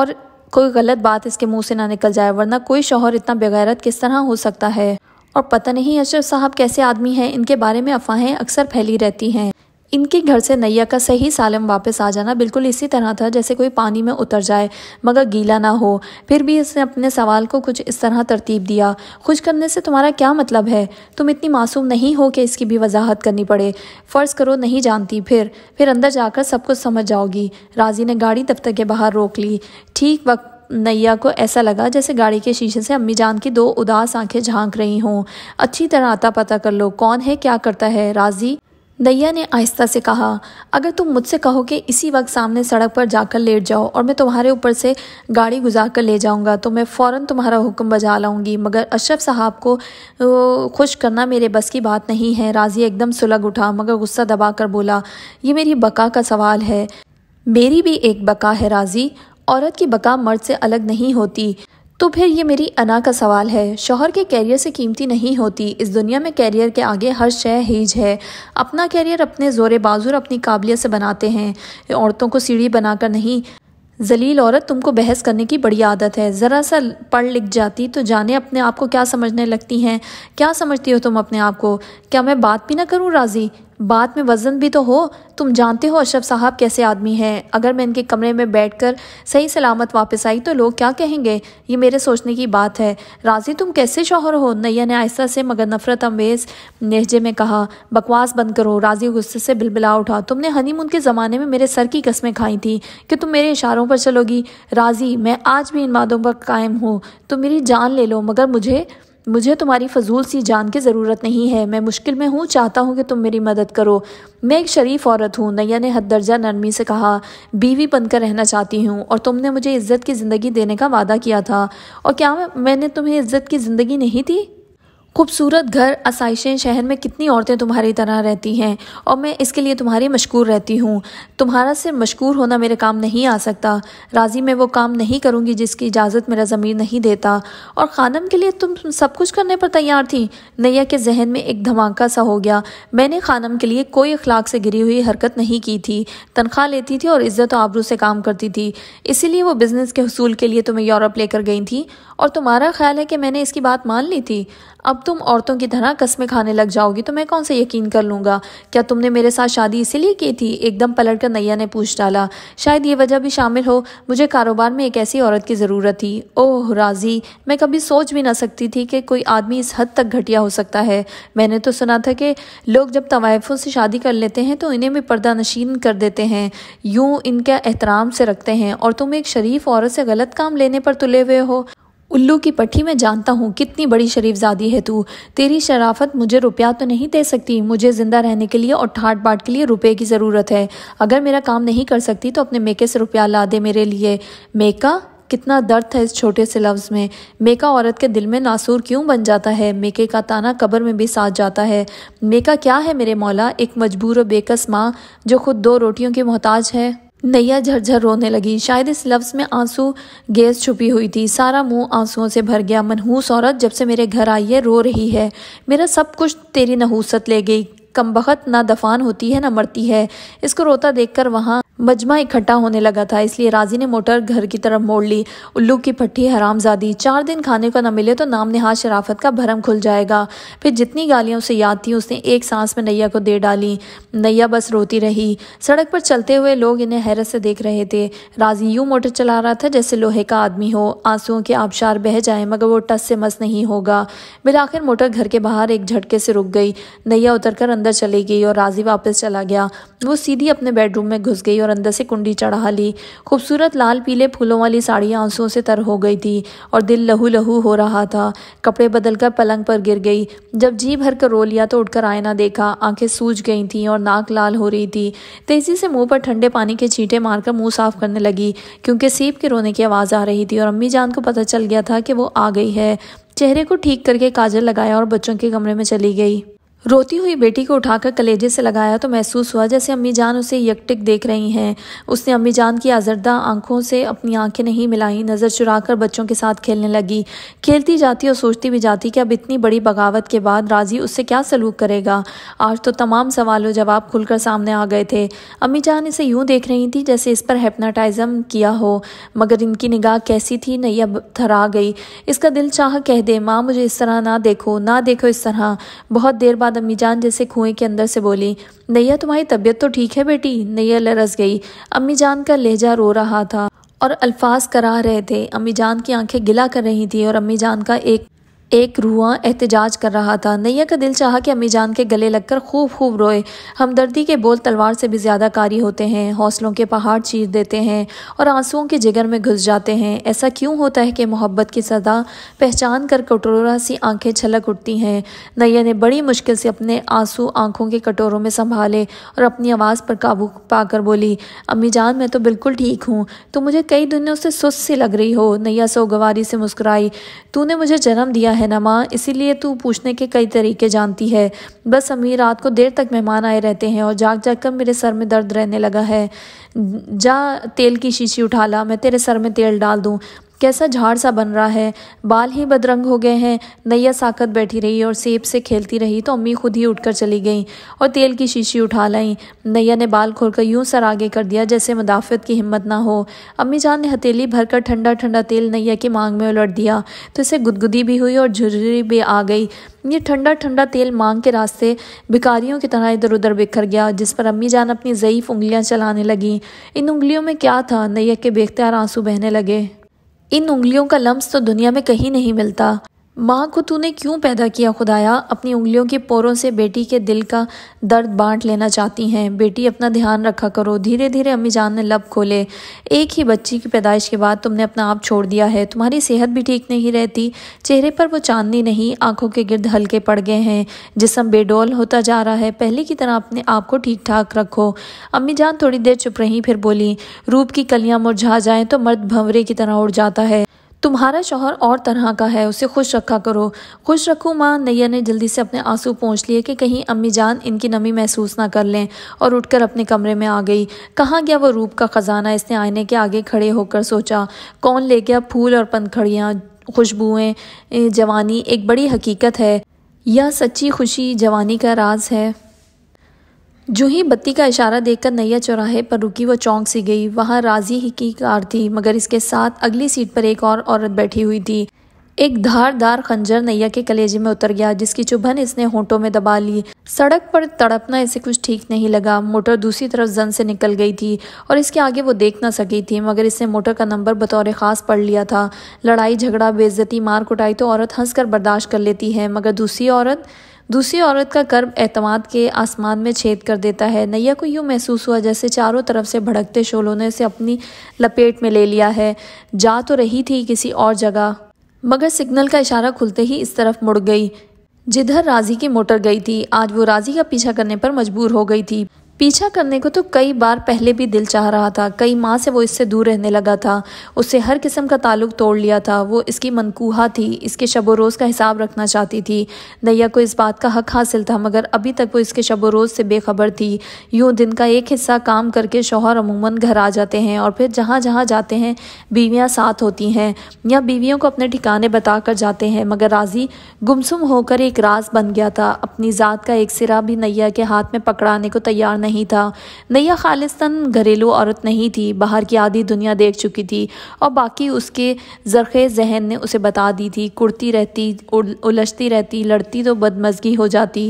और कोई गलत बात इसके मुंह से ना निकल जाए वरना कोई शोहर इतना बेगैरत किस तरह हो सकता है और पता नहीं अशरफ साहब कैसे आदमी हैं इनके बारे में अफवाहें अक्सर फैली रहती हैं इनके घर से नैया का सही सालम वापस आ जाना बिल्कुल इसी तरह था जैसे कोई पानी में उतर जाए मगर गीला ना हो फिर भी इसने अपने सवाल को कुछ इस तरह तरतीब दिया खुश करने से तुम्हारा क्या मतलब है तुम इतनी मासूम नहीं हो कि इसकी भी वजाहत करनी पड़े फ़र्ज़ करो नहीं जानती फिर फिर अंदर जाकर सब कुछ समझ जाओगी राजी ने गाड़ी दफ्तर के बाहर रोक ली ठीक वक्त नैया को ऐसा लगा जैसे गाड़ी के शीशे से अम्मी जान की दो उदास आंखें झांक रही हों अच्छी तरह आता पता कर लो कौन है क्या करता है राजी दैया ने आहिस्ता से कहा अगर तुम मुझसे कहोगे इसी वक्त सामने सड़क पर जाकर लेट जाओ और मैं तुम्हारे ऊपर से गाड़ी गुजार कर ले जाऊंगा तो मैं फ़ौर तुम्हारा हुक्म बजा लाऊंगी मगर अशरफ साहब को खुश करना मेरे बस की बात नहीं है राजी एकदम सुलग उठा मगर गुस्सा दबा कर बोला ये मेरी बका का सवाल है मेरी भी एक बका है राजी औरत की बका मर्द से अलग नहीं होती तो फिर ये मेरी अना का सवाल है शोहर के कैरियर से कीमती नहीं होती इस दुनिया में कैरियर के आगे हर शय हीज है अपना कैरियर अपने ज़ोर और अपनी काबिलियत से बनाते हैं औरतों को सीढ़ी बनाकर नहीं जलील औरत तुमको बहस करने की बड़ी आदत है ज़रा सा पढ़ लिख जाती तो जाने अपने आप को क्या समझने लगती हैं क्या समझती हो तुम अपने आप को क्या मैं बात भी ना करूँ राज़ी बात में वज़न भी तो हो तुम जानते हो अशरफ साहब कैसे आदमी हैं अगर मैं इनके कमरे में बैठकर सही सलामत वापस आई तो लोग क्या कहेंगे ये मेरे सोचने की बात है राजी तुम कैसे शोहर हो नैया ने आहिस्ता से मगर नफरत अमेज नेहजे में कहा बकवास बंद करो राजी गुस्से से बिलबिला उठा तुमने हनीमून के ज़माने में मेरे सर की कस्में खाई थी कि तुम मेरे इशारों पर चलोगी राजी मैं आज भी इन वादों पर कायम हूँ तुम मेरी जान ले लो मगर मुझे मुझे तुम्हारी फजूल सी जान की ज़रूरत नहीं है मैं मुश्किल में हूँ चाहता हूँ कि तुम मेरी मदद करो मैं एक शरीफ औरत हूँ नैया ने हद दर्जा नरमी से कहा बीवी बनकर रहना चाहती हूँ और तुमने मुझे इज़्ज़त की ज़िंदगी देने का वादा किया था और क्या मैंने तुम्हें इज़्ज़त की ज़िंदगी नहीं थी खूबसूरत घर आसाइशें शहर में कितनी औरतें तुम्हारी तरह रहती हैं और मैं इसके लिए तुम्हारी मशकूर रहती हूँ तुम्हारा सिर्फ मशकूर होना मेरे काम नहीं आ सकता राज़ी मैं वो काम नहीं करूँगी जिसकी इजाज़त मेरा ज़मीर नहीं देता और ख़ानम के लिए तुम सब कुछ करने पर तैयार थी नैया के जहन में एक धमाका सा हो गया मैंने ख़ानम के लिए कोई अखलाक से गिरी हुई हरकत नहीं की थी तनख्वाह लेती थी और इज़्ज़त आबरू से काम करती थी इसीलिए वो बिज़नेस के हसूल के लिए तुम्हें यूरोप लेकर गई थी और तुम्हारा ख्याल है कि मैंने इसकी बात मान ली थी अब तुम औरतों की तरह कस्में खाने लग जाओगी तो मैं कौन सा यकीन कर लूँगा क्या तुमने मेरे साथ शादी इसीलिए की थी एकदम पलट कर नैया ने पूछ डाला शायद ये वजह भी शामिल हो मुझे कारोबार में एक ऐसी औरत की ज़रूरत थी ओह राजी मैं कभी सोच भी ना सकती थी कि कोई आदमी इस हद तक घटिया हो सकता है मैंने तो सुना था कि लोग जब तवायफ़ों से शादी कर लेते हैं तो इन्हें भी पर्दा नशीन कर देते हैं यूं इनका एहतराम से रखते हैं और तुम एक शरीफ औरत से गलत काम लेने पर तुले हुए हो उल्लू की पट्टी में जानता हूँ कितनी बड़ी शरीफजादी है तू तेरी शराफत मुझे रुपया तो नहीं दे सकती मुझे ज़िंदा रहने के लिए और ठाट बाट के लिए रुपये की ज़रूरत है अगर मेरा काम नहीं कर सकती तो अपने मेके से रुपया ला दे मेरे लिए मेका कितना दर्द था इस छोटे से लफ्ज़ में मेका औरत के दिल में नासूर क्यों बन जाता है मेके का ताना कब्र में भी साथ जाता है मेका क्या है मेरे मौला एक मजबूर और बेकस माँ जो खुद दो रोटियों के मोहताज है नैया झरझर रोने लगी शायद इस लफ्ज़ में आंसू गैस छुपी हुई थी सारा मुंह आंसुओं से भर गया मनहूस औरत जब से मेरे घर आई है रो रही है मेरा सब कुछ तेरी नहूसत ले गई कमबख्त ना दफान होती है ना मरती है इसको रोता देखकर वहाँ मजमा इकट्ठा होने लगा था इसलिए राजी ने मोटर घर की तरफ मोड़ ली उल्लू की पट्टी हरामजादी चार दिन खाने को न मिले तो नाम नहा शराफत का भरम खुल जाएगा फिर जितनी गालियाँ उसे याद थी उसने एक सांस में नैया को दे डाली नैया बस रोती रही सड़क पर चलते हुए लोग इन्हें हैरत से देख रहे थे राजी यूं मोटर चला रहा था जैसे लोहे का आदमी हो आंसुओं के आबशार बह जाए मगर वो टस से मस नहीं होगा बिलाखिर मोटर घर के बाहर एक झटके से रुक गई नैया उतर कर अंदर चली गई और राजी वापस चला गया वो सीधी अपने बेडरूम में घुस गई और अंदर से कुंडी चढ़ा ली खूबसूरत लाल पीले फूलों वाली साड़ी आंसुओं से तर हो गई थी और दिल लहू लहू हो रहा था कपड़े बदलकर पलंग पर गिर गई जब जी भर कर रो लिया तो उठकर आयना देखा आंखें सूज गई थी और नाक लाल हो रही थी तेजी से मुंह पर ठंडे पानी के छींटे मारकर मुंह साफ करने लगी क्योंकि सीप के रोने की आवाज़ आ रही थी और अम्मी जान को पता चल गया था कि वो आ गई है चेहरे को ठीक करके काजल लगाया और बच्चों के कमरे में चली गई रोती हुई बेटी को उठाकर कलेजे से लगाया तो महसूस हुआ जैसे अम्मी जान उसे यकटिक देख रही हैं उसने अम्मी जान की आजरदा आंखों से अपनी आंखें नहीं मिलाई नज़र चुरा कर बच्चों के साथ खेलने लगी खेलती जाती और सोचती भी जाती कि अब इतनी बड़ी बगावत के बाद राजी उससे क्या सलूक करेगा आज तो तमाम सवाल जवाब खुलकर सामने आ गए थे अम्मी जान इसे यूं देख रही थी जैसे इस पर हेपनाटाइज़म किया हो मगर इनकी निगाह कैसी थी नहीं अब थरा गई इसका दिल चाह कह दे माँ मुझे इस तरह ना देखो ना देखो इस तरह बहुत देर बाद बाद अम्मी जान जैसे कुएं के अंदर से बोली नैया तुम्हारी तबीयत तो ठीक है बेटी नैया लरस गई अम्मी जान का लहजा रो रहा था और अल्फाज करा रहे थे अम्मी जान की आंखें गिला कर रही थी और अम्मी जान का एक एक रुआ एहतजाज कर रहा था नैया का दिल चाहा कि अम्मी जान के गले लगकर खूब खूब रोए हमदर्दी के बोल तलवार से भी ज़्यादा कारी होते हैं हौसलों के पहाड़ चीर देते हैं और आंसुओं के जिगर में घुस जाते हैं ऐसा क्यों होता है कि मोहब्बत की सदा पहचान कर कटोरा सी आंखें छलक उठती हैं नैया ने बड़ी मुश्किल से अपने आंसू आंखों के कटोरों में संभाले और अपनी आवाज़ पर काबू पाकर बोली अम्मी जान मैं तो बिल्कुल ठीक हूँ तो मुझे कई दिनों से सुस्त सी लग रही हो नैया सोगवारी से मुस्कुराई तूने मुझे जन्म दिया है है माँ इसीलिए तू पूछने के कई तरीके जानती है बस अमीर रात को देर तक मेहमान आए रहते हैं और जाग जाग कर मेरे सर में दर्द रहने लगा है जा तेल की शीशी उठा ला मैं तेरे सर में तेल डाल दूँ कैसा झाड़ सा बन रहा है बाल ही बदरंग हो गए हैं नैया साकत बैठी रही और सेब से खेलती रही तो अम्मी खुद ही उठकर चली गईं और तेल की शीशी उठा लाई नैया ने बाल खोलकर यूं सर आगे कर दिया जैसे मुदाफत की हिम्मत ना हो अम्मी जान ने हथेली भरकर ठंडा ठंडा तेल नैया की मांग में उलट दिया तो इसे गुदगुदी भी हुई और झुरझुरी भी आ गई ये ठंडा ठंडा तेल मांग के रास्ते भिकारियों की तरह इधर उधर बिखर गया जिस पर अम्मी जान अपनी ज़यीफ़ उंगलियां चलाने लगी इन उंगलियों में क्या था नैया के बेख्तियार आंसू बहने लगे इन उंगलियों का लम्स तो दुनिया में कहीं नहीं मिलता माँ को तूने क्यों पैदा किया खुदाया अपनी उंगलियों के पोरों से बेटी के दिल का दर्द बांट लेना चाहती हैं बेटी अपना ध्यान रखा करो धीरे धीरे अम्मी जान ने लब खोले एक ही बच्ची की पैदाइश के बाद तुमने अपना आप छोड़ दिया है तुम्हारी सेहत भी ठीक नहीं रहती चेहरे पर वो चांदनी नहीं आंखों के गिर्द हल्के पड़ गए हैं जिसम बेडोल होता जा रहा है पहले की तरह अपने आप को ठीक ठाक रखो अम्मी जान थोड़ी देर चुप रही फिर बोली रूप की कलियाँ मुरझा जाएँ तो मर्द भंवरे की तरह उड़ जाता है तुम्हारा शोहर और तरह का है उसे खुश रखा करो खुश रखो माँ नैया ने जल्दी से अपने आंसू पहुँच लिए कि कहीं अम्मी जान इनकी नमी महसूस ना कर लें और उठकर अपने कमरे में आ गई कहाँ गया वो रूप का ख़जाना इसने आईने के आगे खड़े होकर सोचा कौन ले गया फूल और पनखड़ियाँ खुशबुएँ जवानी एक बड़ी हकीकत है या सच्ची खुशी जवानी का राज है जो ही बत्ती का इशारा देखकर नैया चौराहे पर रुकी वो चौंक सी गई वहाँ राजी ही की कार थी मगर इसके साथ अगली सीट पर एक और औरत बैठी हुई थी एक धारदार खंजर नैया के कलेजे में उतर गया जिसकी चुभन इसने होंठों में दबा ली सड़क पर तड़पना इसे कुछ ठीक नहीं लगा मोटर दूसरी तरफ जन से निकल गई थी और इसके आगे वो देख ना सकी थी मगर इसने मोटर का नंबर बतौर ख़ास पढ़ लिया था लड़ाई झगड़ा बेइज्जती मार कुटाई तो औरत हंसकर बर्दाश्त कर लेती है मगर दूसरी औरत दूसरी औरत का कर्ब एतमाद के आसमान में छेद कर देता है नैया को यूँ महसूस हुआ जैसे चारों तरफ से भड़कते शोलों ने उसे अपनी लपेट में ले लिया है जा तो रही थी किसी और जगह मगर सिग्नल का इशारा खुलते ही इस तरफ मुड़ गई जिधर राजी की मोटर गई थी आज वो राजी का पीछा करने पर मजबूर हो गई थी पीछा करने को तो कई बार पहले भी दिल चाह रहा था कई माह से वो इससे दूर रहने लगा था उससे हर किस्म का ताल्लुक तोड़ लिया था वो इसकी मनकूहा थी इसके शब रोज़ का हिसाब रखना चाहती थी दैया को इस बात का हक हासिल था मगर अभी तक वो इसके शब रोज़ से बेखबर थी यूँ दिन का एक हिस्सा काम करके शोहर अमूमन घर आ जाते हैं और फिर जहाँ जहाँ जाते हैं बीवियाँ साथ होती हैं या बीवियों को अपने ठिकाने बता कर जाते हैं मगर राजी गुमसुम होकर एक राज बन गया था अपनी ज़ात का एक सिरा भी नैया के हाथ में पकड़ाने को तैयार नहीं नहीं था नैया खालिस्तन घरेलू औरत नहीं थी बाहर की आधी दुनिया देख चुकी थी और बाकी उसके जरखे जहन ने उसे बता दी थी कुर्ती रहती उलझती रहती लड़ती तो बदमजगी हो जाती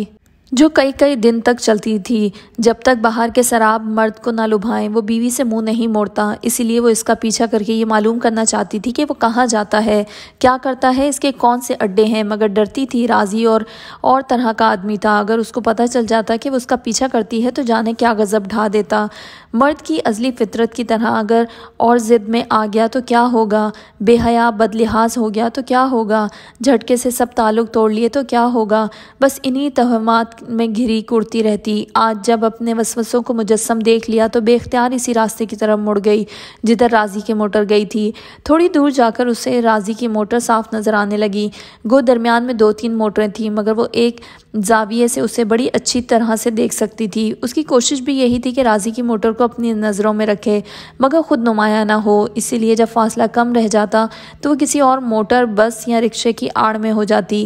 जो कई कई दिन तक चलती थी जब तक बाहर के शराब मर्द को ना लुभाएं वो बीवी से मुंह नहीं मोड़ता इसीलिए वो इसका पीछा करके ये मालूम करना चाहती थी कि वो कहाँ जाता है क्या करता है इसके कौन से अड्डे हैं मगर डरती थी राजी और और तरह का आदमी था अगर उसको पता चल जाता कि वो उसका पीछा करती है तो जाने क्या गज़ब ढा देता मर्द की अजली फितरत की तरह अगर और ज़िद में आ गया तो क्या होगा बेहया बदलिहाज हो गया तो क्या होगा झटके से सब ताल्लुक तोड़ लिए तो क्या होगा बस इन्हीं तहमात में घिरी कुर्ती रहती आज जब अपने वसवसों को मुजस्म देख लिया तो बेख्तियार इसी रास्ते की तरफ मुड़ गई जिधर राजी की मोटर गई थी थोड़ी दूर जाकर उसे राजी की मोटर साफ नज़र आने लगी गो दरमियान में दो तीन मोटरें थीं मगर वो एक जाविये से उसे बड़ी अच्छी तरह से देख सकती थी उसकी कोशिश भी यही थी कि राजी की मोटर को को अपनी नज़रों में रखे मगर खुद नुमाया ना हो इसीलिए जब फासला कम रह जाता तो वह किसी और मोटर बस या रिक्शे की आड़ में हो जाती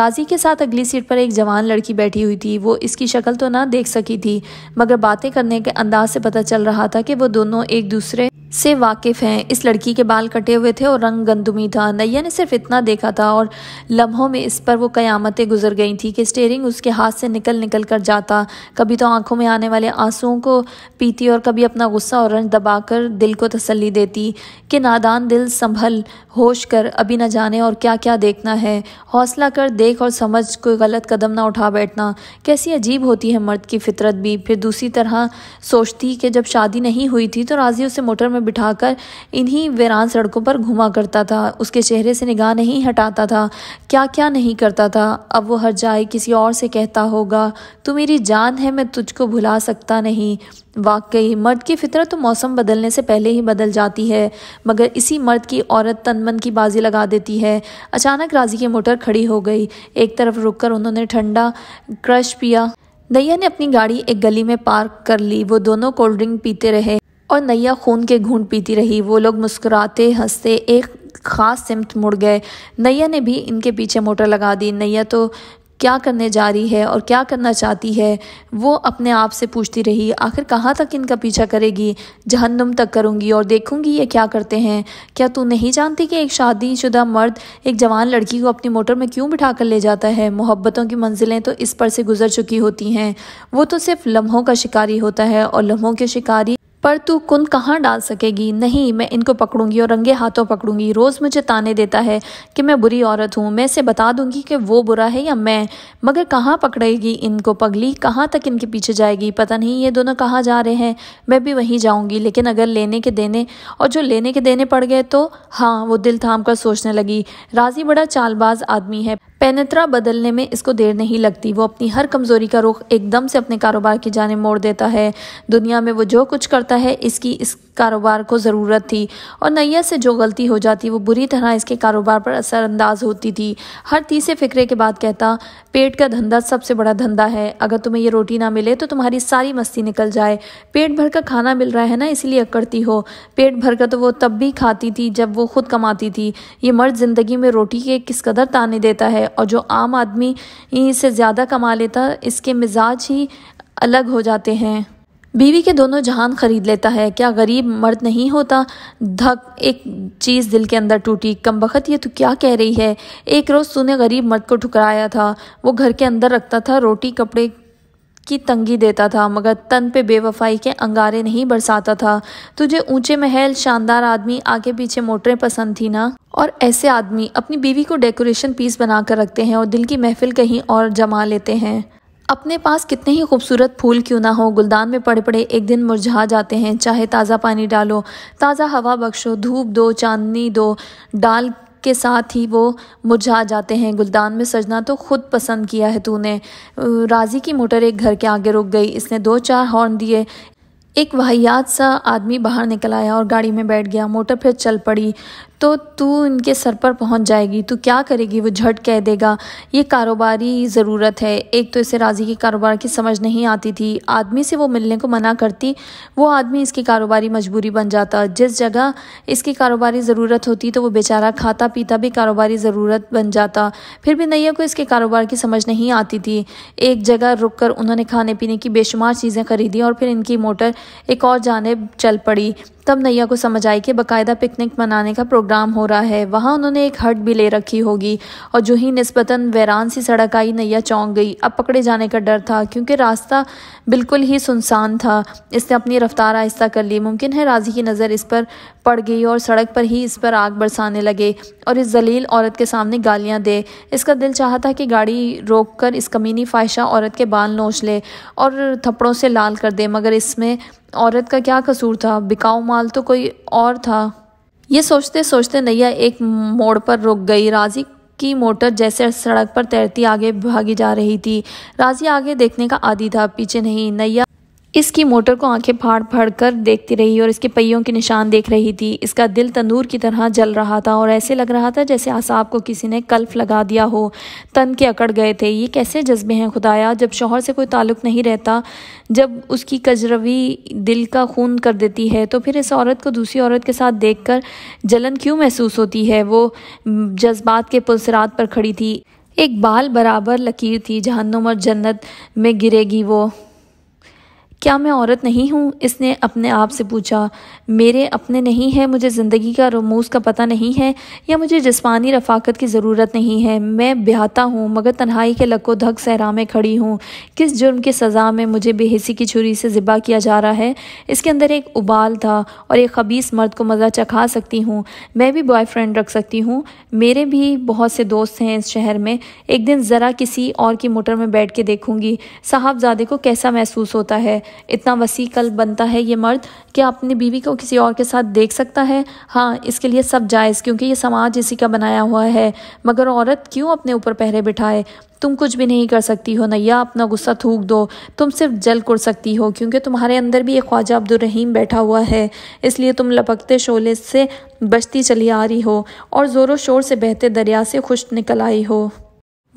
राजी के साथ अगली सीट पर एक जवान लड़की बैठी हुई थी वो इसकी शक्ल तो ना देख सकी थी मगर बातें करने के अंदाज से पता चल रहा था कि वो दोनों एक दूसरे से वाकिफ़ हैं इस लड़की के बाल कटे हुए थे और रंग गंदुमी था नैया ने सिर्फ इतना देखा था और लम्हों में इस पर वो क़यामतें गुजर गई थी कि स्टेयरिंग उसके हाथ से निकल निकल कर जाता कभी तो आंखों में आने वाले आंसुओं को पीती और कभी अपना गुस्सा और रंज दबा कर दिल को तसल्ली देती कि नादान दिल संभल होश कर अभी न जाने और क्या क्या देखना है हौसला कर देख और समझ कोई गलत कदम ना उठा बैठना कैसी अजीब होती है मर्द की फितरत भी फिर दूसरी तरह सोचती कि जब शादी नहीं हुई थी तो राजी उसे मोटर में बिठाकर इन्हीं वीरान सड़कों पर घुमा करता था उसके चेहरे से निगाह नहीं हटाता था क्या क्या नहीं करता था अब वो हर जाए किसी और से कहता होगा तू मेरी जान है मैं तुझको भुला सकता नहीं वाकई मर्द की फितरत तो मौसम बदलने से पहले ही बदल जाती है मगर इसी मर्द की औरत तन मन की बाजी लगा देती है अचानक राजी की मोटर खड़ी हो गई एक तरफ रुककर उन्होंने ठंडा क्रश पिया दैया ने अपनी गाड़ी एक गली में पार्क कर ली वो दोनों कोल्ड ड्रिंक पीते रहे और नैया खून के घूंट पीती रही वो लोग मुस्कुराते हंसते एक ख़ास सिमत मुड़ गए नैया ने भी इनके पीछे मोटर लगा दी नैया तो क्या करने जा रही है और क्या करना चाहती है वो अपने आप से पूछती रही आखिर कहाँ तक इनका पीछा करेगी जहन्नुम तक करूँगी और देखूँगी ये क्या करते हैं क्या तू नहीं जानती कि एक शादीशुदा मर्द एक जवान लड़की को अपनी मोटर में क्यों बिठा कर ले जाता है मोहब्बतों की मंजिलें तो इस पर से गुजर चुकी होती हैं वो तो सिर्फ लम्हों का शिकारी होता है और लम्हों के शिकारी पर तू कुन कहाँ डाल सकेगी नहीं मैं इनको पकड़ूंगी और रंगे हाथों पकड़ूंगी रोज़ मुझे ताने देता है कि मैं बुरी औरत हूँ मैं इसे बता दूंगी कि वो बुरा है या मैं मगर कहाँ पकड़ेगी इनको पगली कहाँ तक इनके पीछे जाएगी पता नहीं ये दोनों कहाँ जा रहे हैं मैं भी वहीं जाऊँगी लेकिन अगर लेने के देने और जो लेने के देने पड़ गए तो हाँ वो दिल थाम कर सोचने लगी राजी बड़ा चालबाज आदमी है पेनेत्रा बदलने में इसको देर नहीं लगती वो अपनी हर कमज़ोरी का रुख एकदम से अपने कारोबार की जाने मोड़ देता है दुनिया में वो जो कुछ करता है इसकी इस कारोबार को ज़रूरत थी और नैया से जो गलती हो जाती वो बुरी तरह इसके कारोबार पर असरअंदाज होती थी हर तीसरे फिक्रे के बाद कहता पेट का धंधा सबसे बड़ा धंधा है अगर तुम्हें ये रोटी ना मिले तो तुम्हारी सारी मस्ती निकल जाए पेट भर का खाना मिल रहा है ना इसीलिए अकड़ती हो पेट भर का तो वो तब भी खाती थी जब वो खुद कमाती थी ये मर्द ज़िंदगी में रोटी के किस कदर ताने देता है और जो आम आदमी से ज़्यादा कमा लेता इसके मिजाज ही अलग हो जाते हैं बीवी के दोनों जहान खरीद लेता है क्या गरीब मर्द नहीं होता धक एक चीज़ दिल के अंदर टूटी कम बखत ये तो क्या कह रही है एक रोज़ तूने गरीब मर्द को ठुकराया था वो घर के अंदर रखता था रोटी कपड़े की तंगी देता था मगर तन पे बेवफाई के अंगारे नहीं बरसाता था तुझे ऊंचे महल शानदार आदमी आगे पीछे मोटरें पसंद थी ना और ऐसे आदमी अपनी बीवी को डेकोरेशन पीस बनाकर रखते हैं और दिल की महफिल कहीं और जमा लेते हैं अपने पास कितने ही खूबसूरत फूल क्यों ना हो गुलदान में पड़े पड़े एक दिन मुरझा जाते हैं चाहे ताज़ा पानी डालो ताज़ा हवा बख्शो धूप दो चांदनी दो डाल के साथ ही वो मुरझा जाते हैं गुलदान में सजना तो खुद पसंद किया है तूने राजी की मोटर एक घर के आगे रुक गई इसने दो चार हॉर्न दिए एक वाहियात सा आदमी बाहर निकल आया और गाड़ी में बैठ गया मोटर फिर चल पड़ी तो तू इनके सर पर पहुंच जाएगी तू क्या करेगी वो झट कह देगा ये कारोबारी ज़रूरत है एक तो इसे राज़ी के कारोबार की समझ नहीं आती थी आदमी से वो मिलने को मना करती वो आदमी इसकी कारोबारी मजबूरी बन जाता जिस जगह इसकी कारोबारी ज़रूरत होती तो वो बेचारा खाता पीता भी कारोबारी ज़रूरत बन जाता फिर भी नैया को इसके कारोबार की समझ नहीं आती थी एक जगह रुक कर उन्होंने खाने पीने की बेशुमार चीज़ें खरीदी और फिर इनकी मोटर एक और जानब चल पड़ी तब नैया को समझ आई कि बाकायदा पिकनिक मनाने का प्रोग्राम प्रोग्राम हो रहा है वहाँ उन्होंने एक हट भी ले रखी होगी और जो ही नस्बता वैरान सी सड़क आई नैया चौंक गई अब पकड़े जाने का डर था क्योंकि रास्ता बिल्कुल ही सुनसान था इसने अपनी रफ्तार आहिस्ता कर ली मुमकिन है राजी की नज़र इस पर पड़ गई और सड़क पर ही इस पर आग बरसाने लगे और इस जलील औरत के सामने गालियाँ दे इसका दिल चाह था कि गाड़ी रोक कर इस कमीनी फाइशा औरत के बाल नोच ले और थप्पड़ों से लाल कर दे मगर इसमें औरत का क्या कसूर था बिकाऊ माल तो कोई और था ये सोचते सोचते नैया एक मोड़ पर रुक गई राजी की मोटर जैसे सड़क पर तैरती आगे भागी जा रही थी राजी आगे देखने का आदि था पीछे नहीं नैया इसकी मोटर को आंखें फाड़ फाड़ कर देखती रही और इसके पहियों के निशान देख रही थी इसका दिल तंदूर की तरह जल रहा था और ऐसे लग रहा था जैसे आसाब को किसी ने कल्फ लगा दिया हो तन के अकड़ गए थे ये कैसे जज्बे हैं खुदाया जब शोहर से कोई ताल्लुक नहीं रहता जब उसकी कजरवी दिल का खून कर देती है तो फिर इस औरत को दूसरी औरत के साथ कर जलन क्यों महसूस होती है वो जज्बात के पुलसरात पर खड़ी थी एक बाल बराबर लकीर थी जहन्नुम और जन्नत में गिरेगी वो क्या मैं औरत नहीं हूँ इसने अपने आप से पूछा मेरे अपने नहीं है मुझे ज़िंदगी का रमूज का पता नहीं है या मुझे जिसमानी रफाकत की ज़रूरत नहीं है मैं ब्याहता हूँ मगर तन्हाई के लको धक सहरा में खड़ी हूँ किस जुर्म की सज़ा में मुझे बेहसी की छुरी से ज़िबा किया जा रहा है इसके अंदर एक उबाल था और एक खबीस मर्द को मज़ा चखा सकती हूँ मैं भी बॉयफ्रेंड रख सकती हूँ मेरे भी बहुत से दोस्त हैं इस शहर में एक दिन ज़रा किसी और की मोटर में बैठ के देखूँगी साहबजादे को कैसा महसूस होता है इतना वसी कल बनता है ये मर्द कि अपनी बीवी को किसी और के साथ देख सकता है हाँ इसके लिए सब जायज़ क्योंकि ये समाज इसी का बनाया हुआ है मगर औरत क्यों अपने ऊपर पहरे बिठाए तुम कुछ भी नहीं कर सकती हो नैया अपना गुस्सा थूक दो तुम सिर्फ जल कुड़ सकती हो क्योंकि तुम्हारे अंदर भी एक ख्वाजा अब्दुलरहीम बैठा हुआ है इसलिए तुम लपकते शोले से बचती चली आ रही हो और ज़ोरों शोर से बहते दरिया से खुश निकल आई हो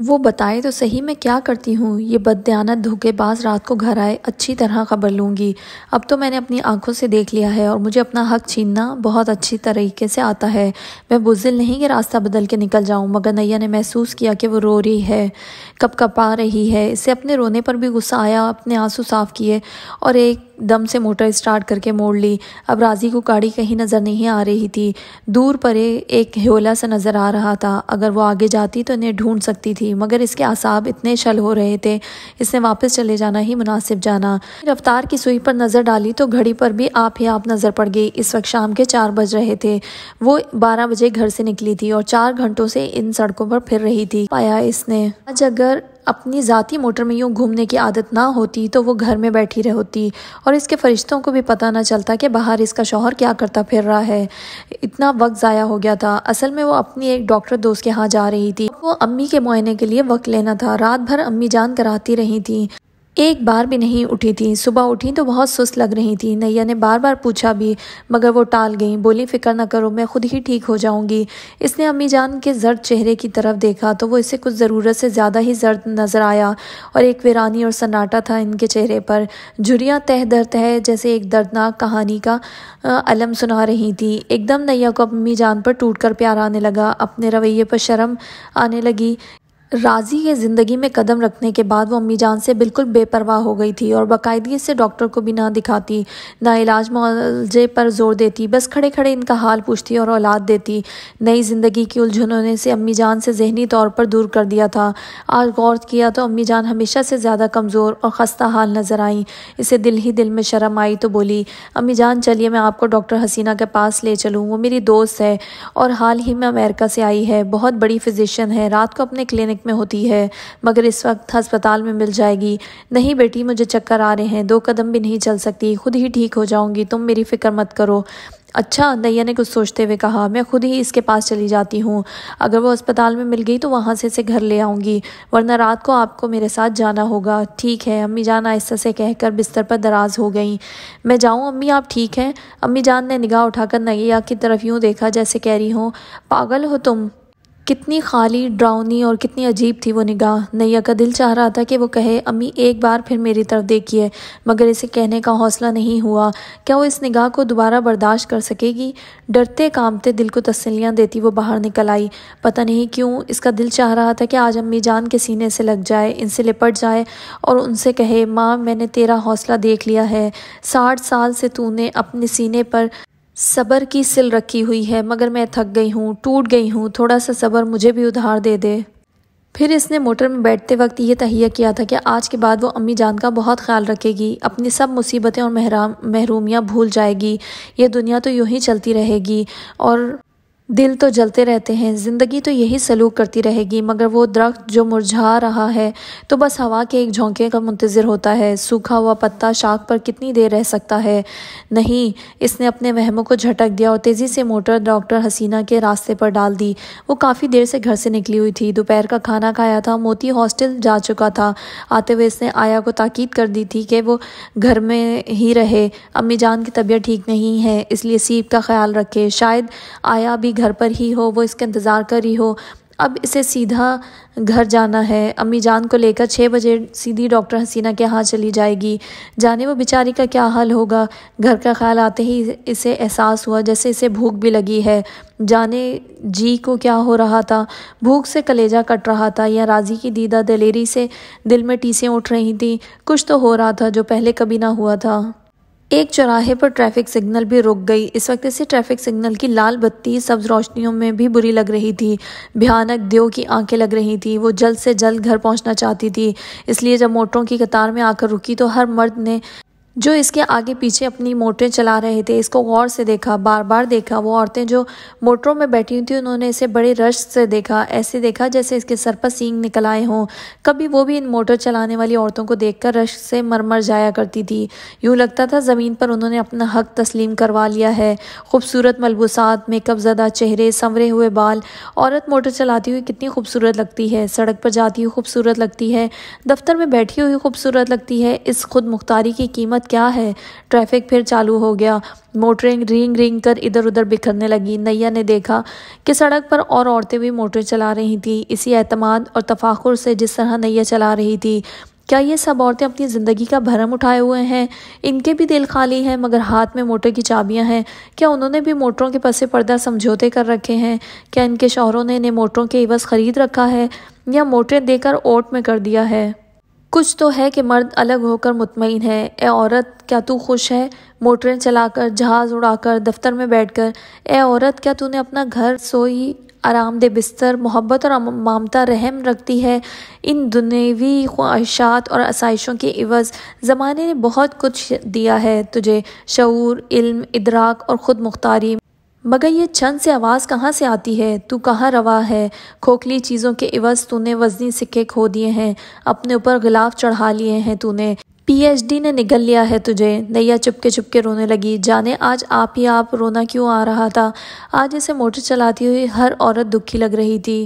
वो बताए तो सही मैं क्या करती हूँ ये बदयानत धोखेबाज रात को घर आए अच्छी तरह खबर लूँगी अब तो मैंने अपनी आंखों से देख लिया है और मुझे अपना हक छीनना बहुत अच्छी तरीके से आता है मैं बुजिल नहीं कि रास्ता बदल के निकल जाऊँ मगर नैया ने महसूस किया कि वो रो रही है कप कपा रही है इसे अपने रोने पर भी गुस्सा आया अपने आंसू साफ किए और एक दम से मोटर स्टार्ट करके मोड़ ली अब राजी को गाड़ी कहीं नज़र नहीं आ रही थी दूर परे एक ह्योला सा नज़र आ रहा था अगर वो आगे जाती तो इन्हें ढूंढ सकती थी थी मगर इसके आसाब इतने शल हो रहे थे इसने वापस चले जाना ही मुनासिब जाना रफ्तार की सुई पर नज़र डाली तो घड़ी पर भी आप ही आप नज़र पड़ गई इस वक्त शाम के चार बज रहे थे वो बारह बजे घर से निकली थी और चार घंटों से इन सड़कों पर फिर रही थी पाया इसने आज अगर अपनी ज़ाती मोटर में यूँ घूमने की आदत ना होती तो वो घर में बैठी रह होती और इसके फरिश्तों को भी पता ना चलता कि बाहर इसका शोहर क्या करता फिर रहा है इतना वक्त ज़ाया हो गया था असल में वो अपनी एक डॉक्टर दोस्त के यहाँ जा रही थी वो अम्मी के मुआयने के लिए वक्त लेना था रात भर अम्मी जान कराती रही थी एक बार भी नहीं उठी थी सुबह उठी तो बहुत सुस्त लग रही थी नैया ने बार बार पूछा भी मगर वो टाल गई बोली फ़िक्र न करो मैं खुद ही ठीक हो जाऊंगी इसने अम्मी जान के जर्द चेहरे की तरफ देखा तो वो इसे कुछ ज़रूरत से ज़्यादा ही जर्द नज़र आया और एक वीरानी और सन्नाटा था इनके चेहरे पर झुरियाँ तह दर तह जैसे एक दर्दनाक कहानी का अलम सुना रही थी एकदम नैया को अम्मी जान पर टूट कर प्यार आने लगा अपने रवैये पर शर्म आने लगी राजी के ज़िंदगी में कदम रखने के बाद वो अम्मी जान से बिल्कुल बेपरवाह हो गई थी और बाकायदगी से डॉक्टर को भी ना दिखाती ना इलाज मुआवजे पर जोर देती बस खड़े खड़े इनका हाल पूछती और औलाद देती नई ज़िंदगी की उलझनों ने से अम्मी जान से जहनी तौर पर दूर कर दिया था आज गौर किया तो अम्मी जान हमेशा से ज़्यादा कमज़ोर और ख़स्ता हाल नज़र आई इसे दिल ही दिल में शर्म आई तो बोली अम्मी जान चलिए मैं आपको डॉक्टर हसीना के पास ले चलूँ वो मेरी दोस्त है और हाल ही में अमेरिका से आई है बहुत बड़ी फिजिशन है रात को अपने क्लिनिक क्लिनिक में होती है मगर इस वक्त अस्पताल में मिल जाएगी नहीं बेटी मुझे चक्कर आ रहे हैं दो कदम भी नहीं चल सकती खुद ही ठीक हो जाऊंगी तुम मेरी फ़िक्र मत करो अच्छा नैया ने कुछ सोचते हुए कहा मैं खुद ही इसके पास चली जाती हूँ अगर वो अस्पताल में मिल गई तो वहाँ से इसे घर ले आऊँगी वरना रात को आपको मेरे साथ जाना होगा ठीक है अम्मी जान आहिस्ता से कहकर बिस्तर पर दराज हो गई मैं जाऊँ अम्मी आप ठीक हैं अम्मी जान ने निगाह उठाकर नैया की तरफ यूँ देखा जैसे कह रही हूँ पागल हो तुम कितनी खाली ड्राउनी और कितनी अजीब थी वो निगाह नैया का दिल चाह रहा था कि वो कहे अम्मी एक बार फिर मेरी तरफ देखिए मगर इसे कहने का हौसला नहीं हुआ क्या वो इस निगाह को दोबारा बर्दाश्त कर सकेगी डरते कामते दिल को तसलियाँ देती वो बाहर निकल आई पता नहीं क्यों इसका दिल चाह रहा था कि आज अम्मी जान के सीने से लग जाए इनसे लिपट जाए और उनसे कहे माँ मैंने तेरा हौसला देख लिया है साठ साल से तूने अपने सीने पर सबर की सिल रखी हुई है मगर मैं थक गई हूँ टूट गई हूँ थोड़ा सा सबर मुझे भी उधार दे दे फिर इसने मोटर में बैठते वक्त ये तहिया किया था कि आज के बाद वो अम्मी जान का बहुत ख्याल रखेगी अपनी सब मुसीबतें और महराम महरूमियाँ भूल जाएगी ये दुनिया तो यूं ही चलती रहेगी और दिल तो जलते रहते हैं ज़िंदगी तो यही सलूक करती रहेगी मगर वो दरख्त जो मुरझा रहा है तो बस हवा के एक झोंके का मुंतज़र होता है सूखा हुआ पत्ता शाख पर कितनी देर रह सकता है नहीं इसने अपने वहमों को झटक दिया और तेज़ी से मोटर डॉक्टर हसीना के रास्ते पर डाल दी वो काफ़ी देर से घर से निकली हुई थी दोपहर का खाना खाया था मोती हॉस्टल जा चुका था आते हुए इसने आया को ताकद कर दी थी कि वो घर में ही रहे अम्मी जान की तबीयत ठीक नहीं है इसलिए सीप का ख्याल रखे शायद आया भी घर पर ही हो वो इसका इंतज़ार कर रही हो अब इसे सीधा घर जाना है अम्मी जान को लेकर छः बजे सीधी डॉक्टर हसीना के यहाँ चली जाएगी जाने वो बेचारी का क्या हाल होगा घर का ख्याल आते ही इसे एहसास हुआ जैसे इसे भूख भी लगी है जाने जी को क्या हो रहा था भूख से कलेजा कट रहा था या राजी की दीदा दलेरी से दिल में टीसें उठ रही थी कुछ तो हो रहा था जो पहले कभी ना हुआ था एक चौराहे पर ट्रैफिक सिग्नल भी रुक गई इस वक्त इसी ट्रैफिक सिग्नल की लाल बत्ती सब्ज रोशनियों में भी बुरी लग रही थी भयानक देव की आंखें लग रही थी वो जल्द से जल्द घर पहुंचना चाहती थी इसलिए जब मोटरों की कतार में आकर रुकी तो हर मर्द ने जो इसके आगे पीछे अपनी मोटरें चला रहे थे इसको गौर से देखा बार बार देखा वो औरतें जो मोटरों में बैठी हुई थी उन्होंने इसे बड़े रश से देखा ऐसे देखा जैसे इसके सर पर सींग निकल आए हों कभी वो भी इन मोटर चलाने वाली औरतों को देख कर रश से मरमर जाया करती थी यूँ लगता था ज़मीन पर उन्होंने अपना हक तस्लीम करवा लिया है खूबसूरत मलबूसात मेकअप ज़दा चेहरे संवरे हुए बाल औरत मोटर चलाती हुई कितनी खूबसूरत लगती है सड़क पर जाती हुई खूबसूरत लगती है दफ्तर में बैठी हुई खूबसूरत लगती है इस खुद मुख्तारी की कीमत क्या है ट्रैफिक फिर चालू हो गया मोटरें रिंग रिंग कर इधर उधर बिखरने लगी नैया ने देखा कि सड़क पर और औरतें भी मोटरें चला रही थी इसी एतमाद और तफाखुर से जिस तरह नैया चला रही थी क्या ये सब औरतें अपनी ज़िंदगी का भरम उठाए हुए हैं इनके भी दिल खाली हैं मगर हाथ में मोटर की चाबियां हैं क्या उन्होंने भी मोटरों के पसे पर्दा समझौते कर रखे हैं क्या इनके शोहरों ने इन्हें मोटरों के इवज़ ख़रीद रखा है या मोटरें देकर ओट में कर दिया है कुछ तो है कि मर्द अलग होकर मुतमिन है ए औरत क्या तू खुश है मोटरें चलाकर जहाज़ उड़ाकर दफ्तर में बैठकर ए औरत क्या तूने अपना घर सोई आरामदेह बिस्तर मोहब्बत और मामता रहम रखती है इन दुनियावी ख्वाहिशात और आसाइशों के इवज़ ज़माने ने बहुत कुछ दिया है तुझे शूर इल्म इदराक और ख़ुद मुख्तारी मगर ये छंद से आवाज़ कहाँ से आती है तू कहाँ रवा है खोखली चीज़ों के इवज तूने वजनी सिक्के खो दिए हैं अपने ऊपर गुलाब चढ़ा लिए हैं तूने पीएचडी ने निगल लिया है तुझे नैया चुपके चुपके रोने लगी जाने आज आप ही आप रोना क्यों आ रहा था आज इसे मोटर चलाती हुई हर औरत दुखी लग रही थी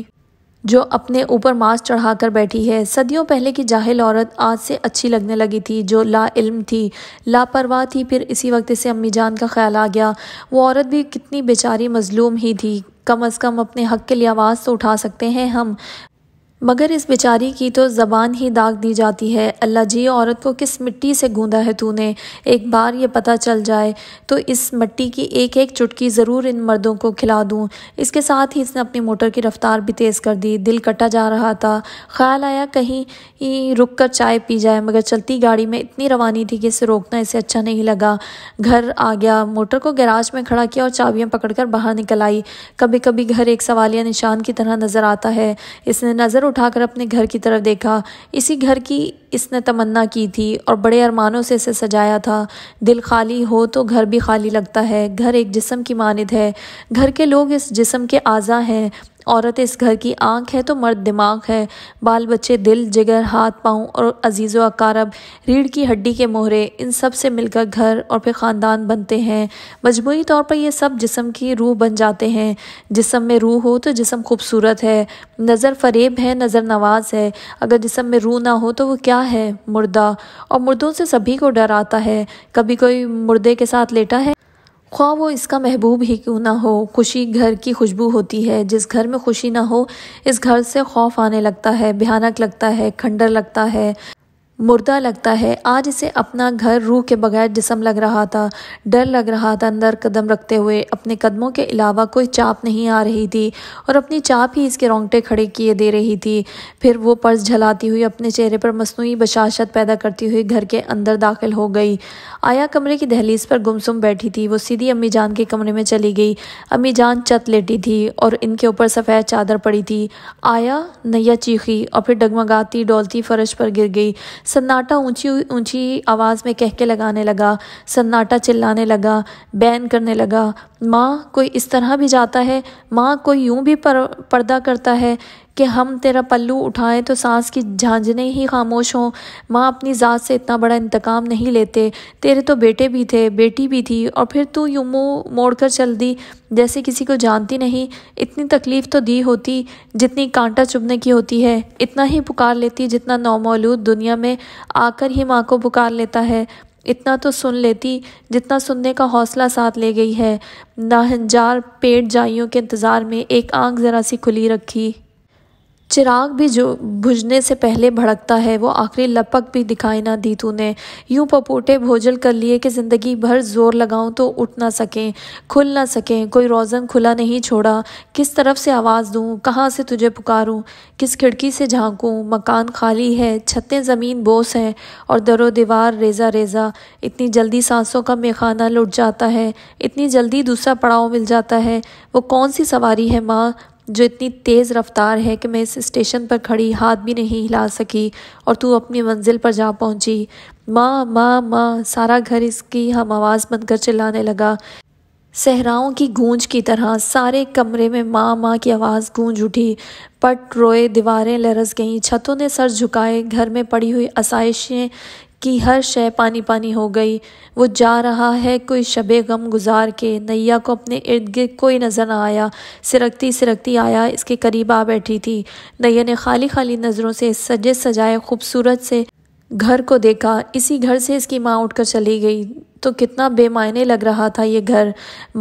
जो अपने ऊपर मांस चढ़ाकर बैठी है सदियों पहले की जाहिल औरत आज से अच्छी लगने लगी थी जो ला इल्म थी लापरवाह थी फिर इसी वक्त से अम्मी जान का ख्याल आ गया वो औरत भी कितनी बेचारी मजलूम ही थी कम अज़ कम अपने हक के लिए आवाज़ तो उठा सकते हैं हम मगर इस बेचारी की तो ज़बान ही दाग दी जाती है अल्लाह जी औरत को किस मिट्टी से गूंदा है तूने एक बार ये पता चल जाए तो इस मिट्टी की एक एक चुटकी ज़रूर इन मर्दों को खिला दूँ इसके साथ ही इसने अपनी मोटर की रफ़्तार भी तेज़ कर दी दिल कटा जा रहा था ख्याल आया कहीं रुक कर चाय पी जाए मगर चलती गाड़ी में इतनी रवानी थी कि इसे रोकना इसे अच्छा नहीं लगा घर आ गया मोटर को गैराज में खड़ा किया और चाबियाँ पकड़ बाहर निकल आई कभी कभी घर एक सवालिया निशान की तरह नज़र आता है इसने नज़र उठाकर अपने घर की तरफ देखा इसी घर की इसने तमन्ना की थी और बड़े अरमानों से इसे सजाया था दिल खाली हो तो घर भी खाली लगता है घर एक जिसम की मानद है घर के लोग इस जिसम के आज़ा हैं औरत इस घर की आंख है तो मर्द दिमाग है बाल बच्चे दिल जिगर हाथ पाँव और अजीज़ अकारब रीढ़ की हड्डी के मोहरे इन सब से मिलकर घर और फिर ख़ानदान बनते हैं मजमूरी तौर पर यह सब जिसम की रूह बन जाते हैं जिसम में रूह हो तो जिसम खूबसूरत है नज़र फरेब है नज़र नवाज है अगर जिसम में रूह ना हो तो वो क्या है मुर्दा और मुर्दों से सभी को डर आता है कभी कोई मुर्दे के साथ लेटा है ख्वा वो इसका महबूब ही क्यों ना हो खुशी घर की खुशबू होती है जिस घर में खुशी ना हो इस घर से खौफ आने लगता है भयानक लगता है खंडर लगता है मुर्दा लगता है आज इसे अपना घर रूह के बगैर जिसम लग रहा था डर लग रहा था अंदर कदम रखते हुए अपने कदमों के अलावा कोई चाप नहीं आ रही थी और अपनी चाप ही इसके रोंगटे खड़े किए दे रही थी फिर वो पर्स झलाती हुई अपने चेहरे पर मसनू बशाशत पैदा करती हुई घर के अंदर दाखिल हो गई आया कमरे की दहलीज पर गुमसुम बैठी थी वो सीधी अम्मी जान के कमरे में चली गई अम्मी जान चत लेटी थी और इनके ऊपर सफ़ेद चादर पड़ी थी आया नैया चीखी और फिर डगमगाती डोलती फर्श पर गिर गई सन्नाटा ऊंची ऊंची आवाज़ में कह के लगाने लगा सन्नाटा चिल्लाने लगा बैन करने लगा माँ कोई इस तरह भी जाता है माँ कोई यूं भी पर, पर्दा करता है कि हम तेरा पल्लू उठाएं तो सांस की झांझने ही खामोश हों माँ अपनी ज़ात से इतना बड़ा इंतकाम नहीं लेते तेरे तो बेटे भी थे बेटी भी थी और फिर तू यूँ मुँह मोड़ कर चल दी जैसे किसी को जानती नहीं इतनी तकलीफ़ तो दी होती जितनी कांटा चुभने की होती है इतना ही पुकार लेती जितना नौमौलूद दुनिया में आकर ही माँ को पुकार लेता है इतना तो सुन लेती जितना सुनने का हौसला साथ ले गई है नाहंजार पेट जाइयों के इंतज़ार में एक आंख ज़रा सी खुली रखी चिराग भी जो भुजने से पहले भड़कता है वो आखिरी लपक भी दिखाई ना दी तूने यूं पपोटे भोजल कर लिए कि ज़िंदगी भर जोर लगाऊं तो उठ ना सकें खुल ना सकें कोई रोज़न खुला नहीं छोड़ा किस तरफ से आवाज़ दूं कहाँ से तुझे पुकारूं किस खिड़की से झांकूं मकान खाली है छतें ज़मीन बोस है और दरो दीवार रेजा रेजा इतनी जल्दी सांसों का मेखाना लुट जाता है इतनी जल्दी दूसरा पड़ाव मिल जाता है वो कौन सी सवारी है माँ जो इतनी तेज़ रफ्तार है कि मैं इस स्टेशन पर खड़ी हाथ भी नहीं हिला सकी और तू अपनी मंजिल पर जा पहुंची माँ माँ माँ सारा घर इसकी हम आवाज़ बनकर चिल्लाने लगा सहराओं की गूंज की तरह सारे कमरे में माँ माँ की आवाज़ गूंज उठी पट रोए दीवारें लरस गईं छतों ने सर झुकाए घर में पड़ी हुई आसाइशें कि हर शय पानी पानी हो गई वो जा रहा है कोई शब गम गुजार के नैया को अपने इर्द गिर्द कोई नज़र ना आया सिरकती सिरकती आया इसके करीब आ बैठी थी नैया ने खाली खाली नज़रों से सजे सजाए खूबसूरत से घर को देखा इसी घर से इसकी माँ उठकर चली गई तो कितना बेमायने लग रहा था ये घर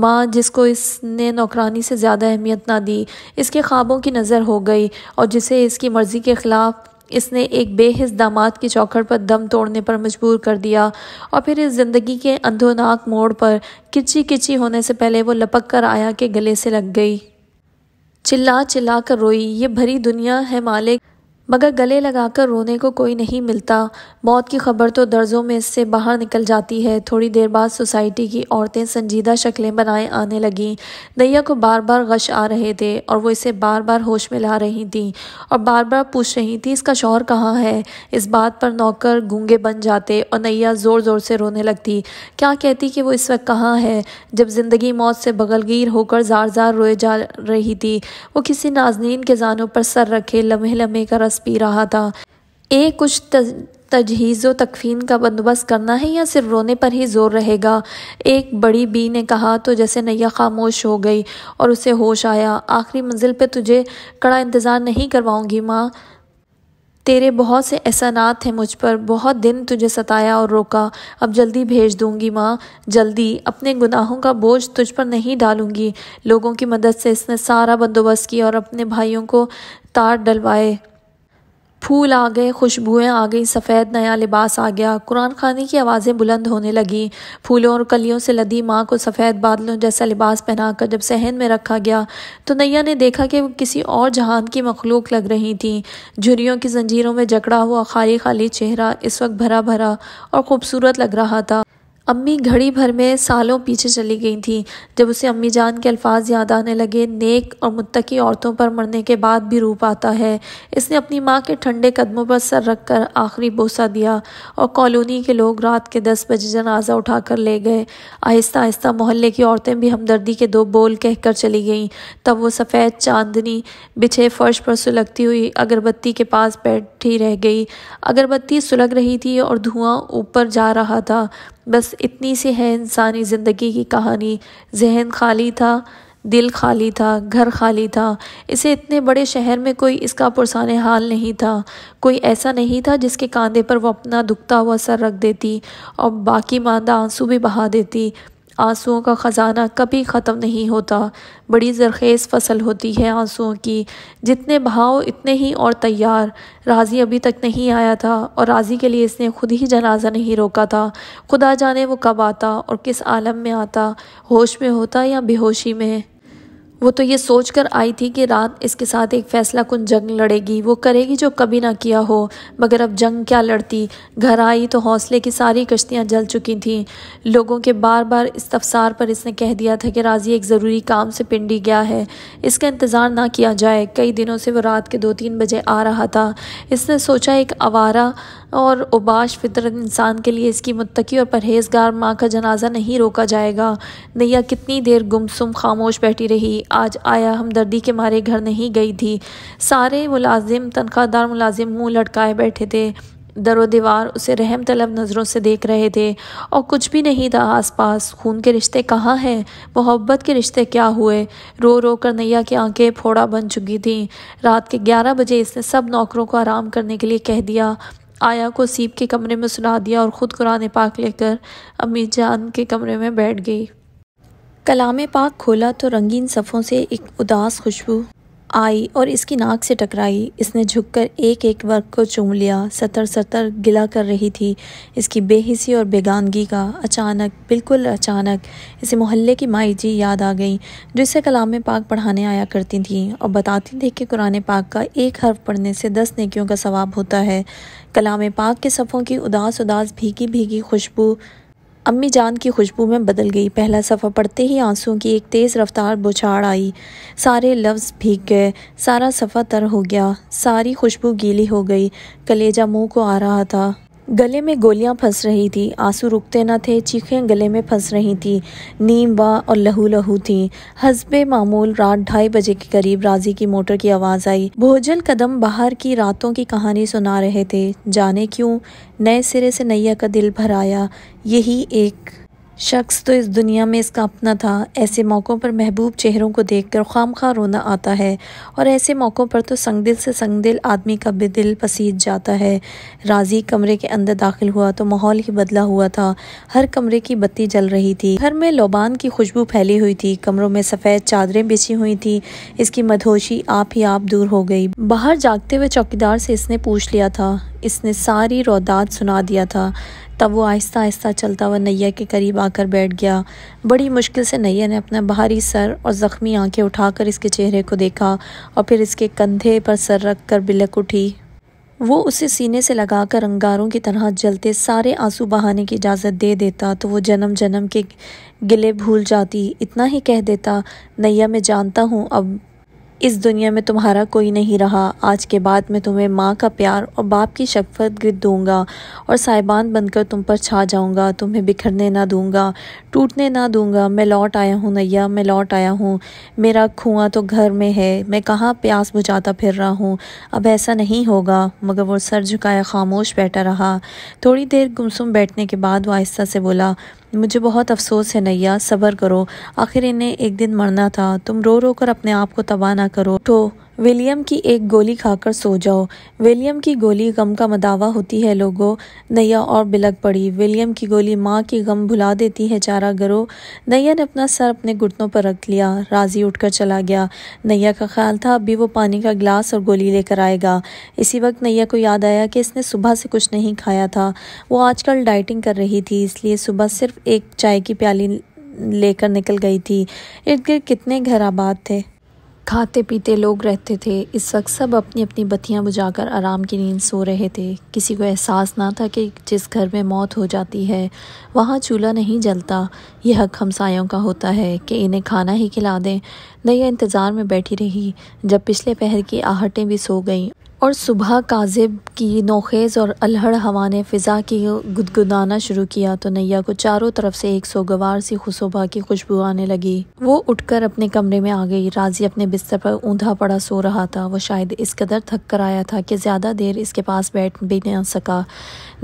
माँ जिसको इसने नौकरानी से ज़्यादा अहमियत ना दी इसके ख्वाबों की नज़र हो गई और जिसे इसकी मर्ज़ी के ख़िलाफ़ इसने एक बेहिस दामाद की चौखट पर दम तोड़ने पर मजबूर कर दिया और फिर इस ज़िंदगी के अंधोनाक मोड़ पर किची किची होने से पहले वो लपक कर आया के गले से लग गई चिल्ला चिल्ला कर रोई ये भरी दुनिया है मालिक मगर गले लगाकर रोने को कोई नहीं मिलता मौत की खबर तो दर्जों में इससे बाहर निकल जाती है थोड़ी देर बाद सोसाइटी की औरतें संजीदा शक्लें बनाए आने लगीं नैया को बार बार गश आ रहे थे और वो इसे बार बार होश में ला रही थी और बार बार पूछ रही थी इसका शौहर कहाँ है इस बात पर नौकर गूंगे बन जाते और नैया ज़ोर ज़ोर से रोने लगती क्या कहती कि वो इस वक्त कहाँ है जब ज़िंदगी मौत से बगलगीर होकर जार जार रोए जा रही थी वो किसी नाजनीन के जानों पर सर रखे लम्हे लम्हे का रस पी रहा था ए कुछ तज... तजहीज़ व तकफीन का बंदोबस्त करना है या सिर्फ रोने पर ही जोर रहेगा एक बड़ी बी ने कहा तो जैसे नैया खामोश हो गई और उसे होश आया आखिरी मंजिल पे तुझे कड़ा इंतज़ार नहीं करवाऊंगी माँ तेरे बहुत से एहसानात थे मुझ पर बहुत दिन तुझे सताया और रोका अब जल्दी भेज दूंगी माँ जल्दी अपने गुनाहों का बोझ तुझ पर नहीं डालूंगी लोगों की मदद से इसने सारा बंदोबस्त किया और अपने भाइयों को तार डलवाए फूल आ गए खुशबुएं आ गई सफ़ेद नया लिबास आ गया कुरान खानी की आवाज़ें बुलंद होने लगीं फूलों और कलियों से लदी माँ को सफ़ेद बादलों जैसा लिबास पहनाकर जब सहन में रखा गया तो नैया ने देखा कि वो किसी और जहान की मखलूक लग रही थी झुरियों की जंजीरों में जकड़ा हुआ खाली खाली चेहरा इस वक्त भरा भरा और खूबसूरत लग रहा था अम्मी घड़ी भर में सालों पीछे चली गई थी जब उसे अम्मी जान के अल्फाज याद आने लगे नेक और मुत्तकी औरतों पर मरने के बाद भी रूप आता है इसने अपनी माँ के ठंडे कदमों पर सर रख कर आखिरी बोसा दिया और कॉलोनी के लोग रात के दस बजे जनाजा उठा कर ले गए आहिस्ता आहिस्ता मोहल्ले की औरतें भी हमदर्दी के दो बोल कह कर चली गईं तब वो सफ़ेद चांदनी बिछे फर्श पर सुलगती हुई अगरबत्ती के पास बैठी रह गई अगरबत्ती सुलग रही थी और धुआं ऊपर जा रहा था बस इतनी सी है इंसानी ज़िंदगी की कहानी जहन खाली था दिल खाली था घर खाली था इसे इतने बड़े शहर में कोई इसका पुरसान हाल नहीं था कोई ऐसा नहीं था जिसके कांधे पर वो अपना दुखता हुआ सर रख देती और बाकी मादा आंसू भी बहा देती आंसुओं का ख़जाना कभी ख़त्म नहीं होता बड़ी ज़रखेज़ फसल होती है आंसुओं की जितने भाव इतने ही और तैयार राज़ी अभी तक नहीं आया था और राज़ी के लिए इसने खुद ही जनाजा नहीं रोका था खुदा जाने वो कब आता और किस आलम में आता होश में होता या बेहोशी में वो तो ये सोच कर आई थी कि रात इसके साथ एक फैसला कुन जंग लड़ेगी वो करेगी जो कभी ना किया हो मगर अब जंग क्या लड़ती घर आई तो हौसले की सारी कश्तियाँ जल चुकी थीं लोगों के बार बार इस्तफसार पर इसने कह दिया था कि राजी एक ज़रूरी काम से पिंडी गया है इसका इंतज़ार ना किया जाए कई दिनों से वो रात के दो तीन बजे आ रहा था इसने सोचा एक आवारा और उबाश फितर इंसान के लिए इसकी मुत्तकी और परहेजगार माँ का जनाजा नहीं रोका जाएगा नैया कितनी देर गुमसुम खामोश बैठी रही आज आया हमदर्दी के मारे घर नहीं गई थी सारे मुलाजिम तनख्वाहदार मुलाजिम मुँह लटकाए बैठे थे दरो दीवार उसे रहम तलब नज़रों से देख रहे थे और कुछ भी नहीं था आसपास खून के रिश्ते कहाँ हैं मोहब्बत के रिश्ते क्या हुए रो रो कर नैया की आंखें फोड़ा बन चुकी थीं रात के ग्यारह बजे इसने सब नौकरों को आराम करने के लिए कह दिया आया को सीप के कमरे में सुना दिया और ख़ुद कुरान पाक लेकर अम्मी जान के कमरे में बैठ गई कलाम पाक खोला तो रंगीन सफ़ों से एक उदास खुशबू आई और इसकी नाक से टकराई इसने झुककर एक एक वर्ग को चूम लिया सतर सतर गिला कर रही थी इसकी बेहिसी और बेगानगी का अचानक बिल्कुल अचानक इसे मोहल्ले की माई जी याद आ गई जो इसे कलाम में पाक पढ़ाने आया करती थी और बताती थी कि कुरान पाक का एक हर्फ पढ़ने से दस नेकियों का सवाब होता है कलाम पाक के सफ़ों की उदास उदास भीगी भीगी खुशबू अम्मी जान की खुशबू में बदल गई पहला सफ़ा पढ़ते ही आंसुओं की एक तेज़ रफ्तार बुछाड़ आई सारे लफ्ज़ भीग गए सारा सफ़ा तर हो गया सारी खुशबू गीली हो गई कलेजा मुंह को आ रहा था गले में गोलियां फंस रही थी आंसू रुकते न थे चीखें गले में फंस रही थी नीम बा और लहू लहू थी हसबे मामूल रात ढाई बजे के करीब राजी की मोटर की आवाज़ आई भोजल कदम बाहर की रातों की कहानी सुना रहे थे जाने क्यों नए सिरे से नैया का दिल भराया यही एक शख्स तो इस दुनिया में इसका अपना था ऐसे मौक़ों पर महबूब चेहरों को देख कर खाम खा रोना आता है और ऐसे मौक़ों पर तो संगदिल से संगदिल आदमी का भी दिल पसीज जाता है राजी कमरे के अंदर दाखिल हुआ तो माहौल ही बदला हुआ था हर कमरे की बत्ती जल रही थी घर में लोबान की खुशबू फैली हुई थी कमरों में सफ़ेद चादरें बिछी हुई थी इसकी मदहोशी आप ही आप दूर हो गई बाहर जागते हुए चौकीदार से इसने पूछ लिया था इसने सारी रौदात सुना दिया था तब वो आहिस्ता आहिस्ता चलता हुआ नैया के करीब आकर बैठ गया बड़ी मुश्किल से नैया ने अपना बाहरी सर और ज़ख्मी आंखें उठाकर इसके चेहरे को देखा और फिर इसके कंधे पर सर रख कर बिलक उठी वो उसे सीने से लगाकर अंगारों की तरह जलते सारे आंसू बहाने की इजाज़त दे देता तो वो जन्म जन्म के गिले भूल जाती इतना ही कह देता नैया मैं जानता हूँ अब इस दुनिया में तुम्हारा कोई नहीं रहा आज के बाद मैं तुम्हें माँ का प्यार और बाप की शफकत गिर दूँगा और साहिबान बनकर तुम पर छा जाऊँगा तुम्हें बिखरने ना दूँगा टूटने ना दूँगा मैं लौट आया हूँ नैया मैं लौट आया हूँ मेरा खुआ तो घर में है मैं कहाँ प्यास बुझाता फिर रहा हूँ अब ऐसा नहीं होगा मगर वो सर झुकाया खामोश बैठा रहा थोड़ी देर गुमसुम बैठने के बाद वो आहिस्ता से बोला मुझे बहुत अफसोस है नैया सब्र करो आखिर इन्हें एक दिन मरना था तुम रो रो कर अपने आप को तबाह ना करो तो विलियम की एक गोली खाकर सो जाओ विलियम की गोली गम का मदावा होती है लोगों नैया और बिलक पड़ी विलियम की गोली माँ की गम भुला देती है चारा गरो नैया ने अपना सर अपने घुटनों पर रख लिया राजी उठकर चला गया नैया का ख्याल था अभी वो पानी का गिलास और गोली लेकर आएगा इसी वक्त नैया को याद आया कि इसने सुबह से कुछ नहीं खाया था वो आजकल डाइटिंग कर रही थी इसलिए सुबह सिर्फ एक चाय की प्याली लेकर निकल गई थी इर्द गिर्द कितने घर आबाद थे खाते पीते लोग रहते थे इस वक्त सब अपनी अपनी बत्तियां बुझाकर आराम की नींद सो रहे थे किसी को एहसास ना था कि जिस घर में मौत हो जाती है वहाँ चूल्हा नहीं जलता यह हक हमसायों का होता है कि इन्हें खाना ही खिला दें नया इंतज़ार में बैठी रही जब पिछले पहर की आहटें भी सो गईं और सुबह काजिब की नोखेज़ और अलहड़ हवा ने फ़िज़ा की गुदगुदाना शुरू किया तो नैया को चारों तरफ से एक सोगवार सी खुशोबा की खुशबू आने लगी वो उठकर अपने कमरे में आ गई राजी अपने बिस्तर पर ऊंधा पड़ा सो रहा था वो शायद इस कदर थक कर आया था कि ज़्यादा देर इसके पास बैठ भी ना सका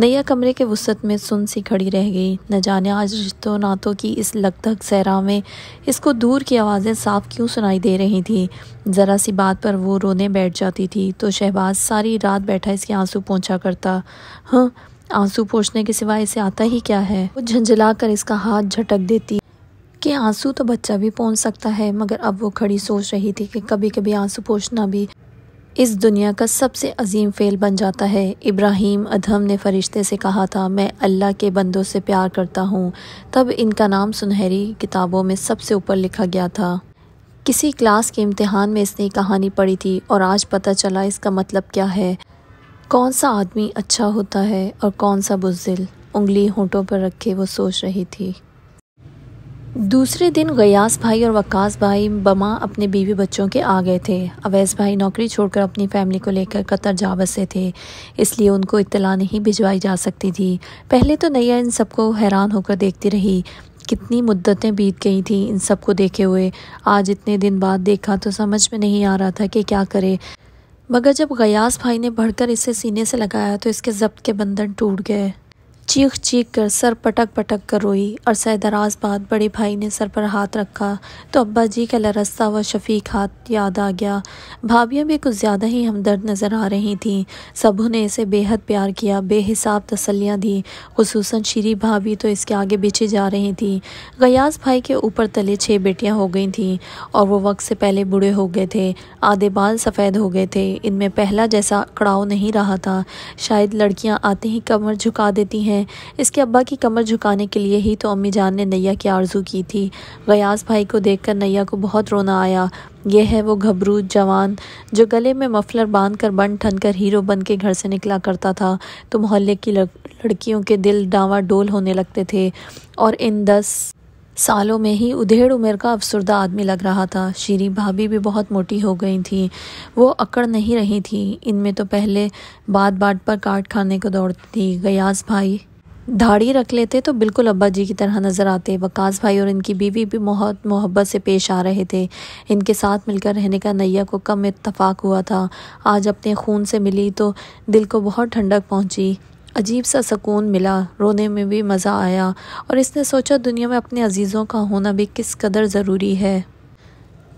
नैया कमरे के वसत में सुन सी खड़ी रह गई न जाने आज रिश्तों नातों की इस लगधक सहरा में इसको दूर की आवाज़ें साफ क्यों सुनाई दे रही थी ज़रा सी बात पर वो रोने बैठ जाती थी तो शहबाज पास सारी रात बैठा इसके आंसू पहुँचा करता हाँ आंसू पहुँचने के सिवा इसे आता ही क्या है वो झंझला कर इसका हाथ झटक देती कि आंसू तो बच्चा भी पहुँच सकता है मगर अब वो खड़ी सोच रही थी कि कभी कभी आंसू पहुँचना भी इस दुनिया का सबसे अजीम फेल बन जाता है इब्राहिम अधम ने फरिश्ते से कहा था मैं अल्लाह के बंदों से प्यार करता हूँ तब इनका नाम सुनहरी किताबों में सबसे ऊपर लिखा गया था किसी क्लास के इम्तहान में इसने कहानी पढ़ी थी और आज पता चला इसका मतलब क्या है कौन सा आदमी अच्छा होता है और कौन सा बुजिल उंगली होंठों पर रखे वो सोच रही थी दूसरे दिन गयास भाई और वकास भाई बमा अपने बीवी बच्चों के आ गए थे अवैस भाई नौकरी छोड़कर अपनी फैमिली को लेकर कतर जा बसे थे इसलिए उनको इतला नहीं भिजवाई जा सकती थी पहले तो नैया इन सबको हैरान होकर देखती रही कितनी मुद्दतें बीत गई थी इन सब को देखे हुए आज इतने दिन बाद देखा तो समझ में नहीं आ रहा था कि क्या करे मगर जब गयास भाई ने बढ़कर इसे सीने से लगाया तो इसके जब्त के बंधन टूट गए चीख चीख कर सर पटक पटक कर रोई और सैदराज बाद बड़े भाई ने सर पर हाथ रखा तो अब्बा जी का लरस्ता व शफीक हाथ याद आ गया भाभियाँ भी कुछ ज़्यादा ही हमदर्द नज़र आ रही थीं सबों ने इसे बेहद प्यार किया बेहिसाब तसलियाँ दी खसूस शीरी भाभी तो इसके आगे पीछे जा रही थी गयास भाई के ऊपर तले छः बेटियाँ हो गई थीं और वह वक्त से पहले बूढ़े हो गए थे आधे बाल सफ़ेद हो गए थे इनमें पहला जैसा कड़ाव नहीं रहा था शायद लड़कियाँ आते ही कमर झुका देती हैं हैं इसके अब्बा की कमर झुकाने के लिए ही तो अम्मी जान ने नैया की आरजू की थी गयास भाई को देखकर नैया को बहुत रोना आया यह है वो घबरू जवान जो गले में मफलर बांध कर बन ठन कर हीरो बन के घर से निकला करता था तो मोहल्ले की लड़कियों के दिल डावा डोल होने लगते थे और इन दस सालों में ही उधेड़ उम्र का अफसरदा आदमी लग रहा था शीरी भाभी भी बहुत मोटी हो गई थी वो अकड़ नहीं रही थी इनमें तो पहले बात बात पर काट खाने को दौड़ती थी गयास भाई दाढ़ी रख लेते तो बिल्कुल अब्बा जी की तरह नज़र आते वकास भाई और इनकी बीवी भी बहुत मोहब्बत से पेश आ रहे थे इनके साथ मिलकर रहने का नैया को कम इतफाक़ हुआ था आज अपने खून से मिली तो दिल को बहुत ठंडक पहुंची अजीब सा सुकून मिला रोने में भी मज़ा आया और इसने सोचा दुनिया में अपने अजीज़ों का होना भी किस कदर ज़रूरी है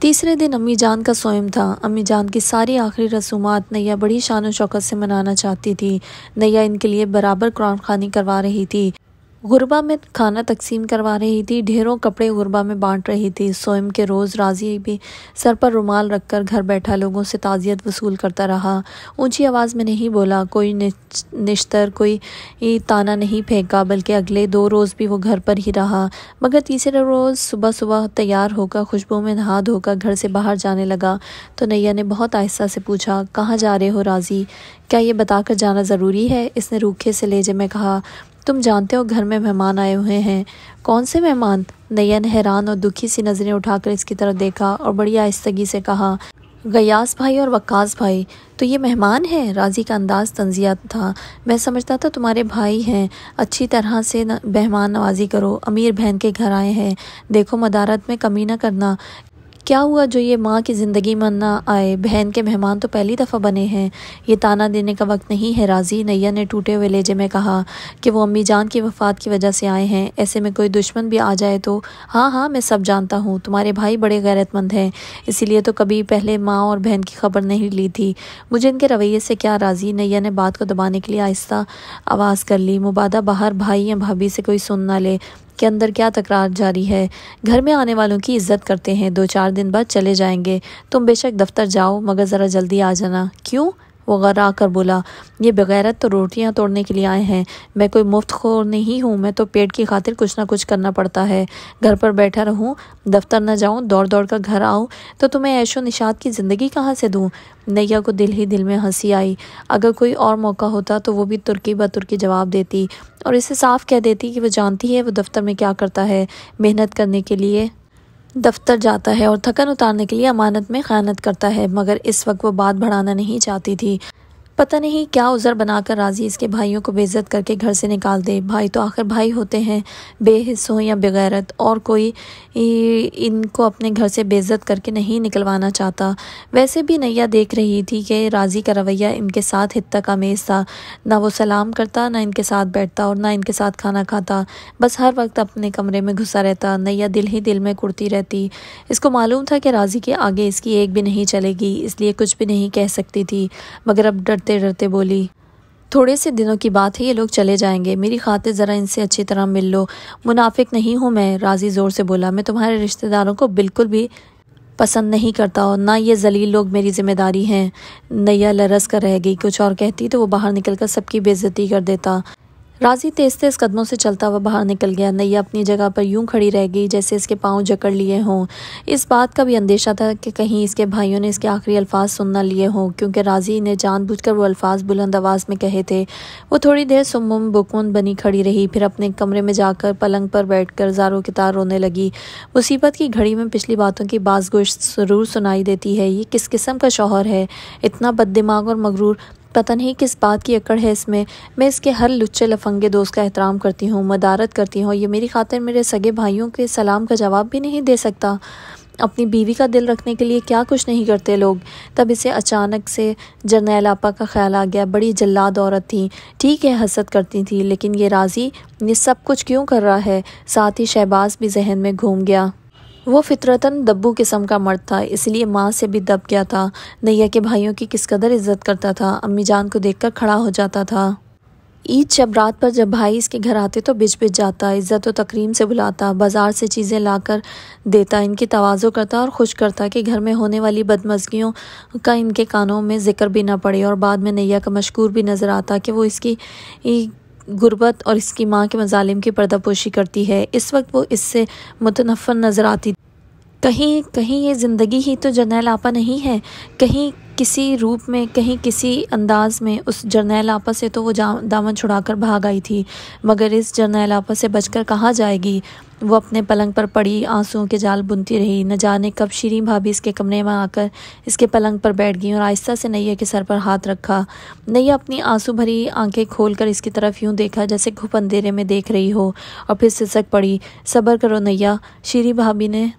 तीसरे दिन अम्मी जान का स्वयं था अम्मी जान की सारी आखिरी रसूमात नैया बड़ी शान शौकत से मनाना चाहती थी नैया इनके लिए बराबर कुरान खानी करवा रही थी गुरबा में खाना तकसीम करवा रही थी ढेरों कपड़े गुरबा में बांट रही थी सोयम के रोज़ राजी भी सर पर रुमाल रखकर घर बैठा लोगों से ताज़ियत वसूल करता रहा ऊंची आवाज़ में नहीं बोला कोई निश्तर कोई ताना नहीं फेंका बल्कि अगले दो रोज़ भी वो घर पर ही रहा मगर तीसरे रोज़ सुबह सुबह तैयार होकर खुशबू में नहा धोकर घर से बाहर जाने लगा तो नैया ने बहुत आहिस्ता से पूछा कहाँ जा रहे हो राजी क्या ये बताकर जाना ज़रूरी है इसने रूखे से लेजे में कहा तुम जानते हो घर में मेहमान आए हुए हैं कौन से मेहमान नैया ने हैरान और दुखी सी नज़रें उठाकर इसकी तरफ देखा और बड़ी आहिस्तगी से कहा गयास भाई और वक्कास भाई तो ये मेहमान हैं राजी का अंदाज़ तंजिया था मैं समझता था तुम्हारे भाई हैं अच्छी तरह से मेहमान नवाजी करो अमीर बहन के घर आए हैं देखो मदारत में कमी ना करना क्या हुआ जो ये माँ की ज़िंदगी में ना आए बहन के मेहमान तो पहली दफ़ा बने हैं ये ताना देने का वक्त नहीं है राजी नैया ने टूटे हुए लेजे में कहा कि वो अम्मी जान की वफ़ात की वजह से आए हैं ऐसे में कोई दुश्मन भी आ जाए तो हाँ हाँ मैं सब जानता हूँ तुम्हारे भाई बड़े गैरतमंद हैं इसीलिए तो कभी पहले माँ और बहन की खबर नहीं ली थी मुझे इनके रवैये से क्या राजी नैया ने बात को दबाने के लिए आहिस्ता आवाज़ कर ली मुबादा बाहर भाई या भाभी से कोई सुन ना ले के अंदर क्या तकरार जारी है घर में आने वालों की इज्जत करते हैं दो चार दिन बाद चले जाएंगे तुम बेशक दफ्तर जाओ मगर ज़रा जल्दी आ जाना क्यों वो गरा कर बोला ये बगैरत तो रोटियां तोड़ने के लिए आए हैं मैं कोई मुफ्त खोर नहीं हूँ मैं तो पेट की खातिर कुछ ना कुछ करना पड़ता है घर पर बैठा रहूँ दफ्तर ना जाऊँ दौड़ दौड़ कर घर आऊँ तो तुम्हें ऐशो निशात की ज़िंदगी कहाँ से दूँ नैया को दिल ही दिल में हंसी आई अगर कोई और मौका होता तो वो भी तुर्की ब तुर्की जवाब देती और इसे साफ कह देती कि वो जानती है वो दफ्तर में क्या करता है मेहनत करने के लिए दफ्तर जाता है और थकन उतारने के लिए अमानत में ख़यानत करता है मगर इस वक्त वो बात बढ़ाना नहीं चाहती थी पता नहीं क्या उज़र बनाकर राजी इसके भाइयों को बेइज्जत करके घर से निकाल दे भाई तो आखिर भाई होते हैं बेहिस हो या बगैरत और कोई इनको अपने घर से बेइज्जत करके नहीं निकलवाना चाहता वैसे भी नैया देख रही थी कि राजी का रवैया इनके साथ हद का मेज़ था ना वो सलाम करता ना इनके साथ बैठता और ना इनके साथ खाना खाता बस हर वक्त अपने कमरे में घुसा रहता नैया दिल ही दिल में कुड़ती रहती इसको मालूम था कि राजी के आगे इसकी एक भी नहीं चलेगी इसलिए कुछ भी नहीं कह सकती थी मगर अब डरते डरते डरते बोली थोड़े से दिनों की बात है ये लोग चले जाएंगे मेरी खातिर ज़रा इनसे अच्छी तरह मिल लो मुनाफिक नहीं हूँ मैं राज़ी ज़ोर से बोला मैं तुम्हारे रिश्तेदारों को बिल्कुल भी पसंद नहीं करता और ना ये जलील लोग मेरी जिम्मेदारी हैं नैया लरस कर रह गई कुछ और कहती तो वो बाहर निकलकर सबकी बेइज्जती कर देता राजी तेज तेज कदमों से चलता हुआ बाहर निकल गया नैया अपनी जगह पर यूं खड़ी रह गई जैसे इसके पाँव जकड़ लिए हों इस बात का भी अंदेशा था कि कहीं इसके भाइयों ने इसके आखिरी अल्फाज सुनना लिए हों क्योंकि राजी ने जानबूझकर वो अल्फाज बुलंद आवाज़ में कहे थे वो थोड़ी देर सुमुम बुकुन बनी खड़ी रही फिर अपने कमरे में जाकर पलंग पर बैठ कर की कितार रोने लगी मुसीबत की घड़ी में पिछली बातों की बाजगोश ज़रूर सुनाई देती है ये किस किस्म का शौहर है इतना बददिमाग और मगरूर पता नहीं किस बात की अकड़ है इसमें मैं इसके हर लुच्चे लफंगे दोस्त का एहतराम करती हूँ मदारत करती हूँ ये मेरी खातिर मेरे सगे भाइयों के सलाम का जवाब भी नहीं दे सकता अपनी बीवी का दिल रखने के लिए क्या कुछ नहीं करते लोग तब इसे अचानक से जर्नैल आपा का ख्याल आ गया बड़ी जल्लाद औरत थी ठीक है हसद करती थी लेकिन ये राज़ी ये सब कुछ क्यों कर रहा है साथ ही शहबाज भी जहन में घूम गया वो फितरतन दब्बू किस्म का मर्द था इसलिए माँ से भी दब गया था नैया के भाइयों की किस कदर इज्जत करता था अम्मी जान को देखकर खड़ा हो जाता था ईद शब रात पर जब भाई इसके घर आते तो बिज बिज जाता इज़्ज़त व तकरीम से बुलाता बाज़ार से चीज़ें लाकर देता इनकी तोज़ो करता और खुश करता कि घर में होने वाली बदमजगियों का इनके कानों में जिक्र भी ना पड़े और बाद में नैया का मशहूर भी नज़र आता कि वो इसकी गुर्बत और इसकी माँ के मजालिम की पर्दापोशी करती है इस वक्त वो इससे मुतनफ़न नज़र आती कहीं कहीं ये ज़िंदगी ही तो जर्नैल आपा नहीं है कहीं किसी रूप में कहीं किसी अंदाज में उस जर्नैल आपस से तो वो दामन छुड़ाकर भाग आई थी मगर इस जर्नैल आपस से बचकर कहाँ जाएगी वो अपने पलंग पर पड़ी आंसुओं के जाल बुनती रही न जाने कब शीरी भाभी इसके कमरे में आकर इसके पलंग पर बैठ गई और आहिस्ता से नैया के सर पर हाथ रखा नैया अपनी आंसू भरी आंखें खोलकर इसकी तरफ यूं देखा जैसे घुप अंधेरे में देख रही हो और फिर सिसक पड़ी सब्र करो नैया शीरी भाभी ने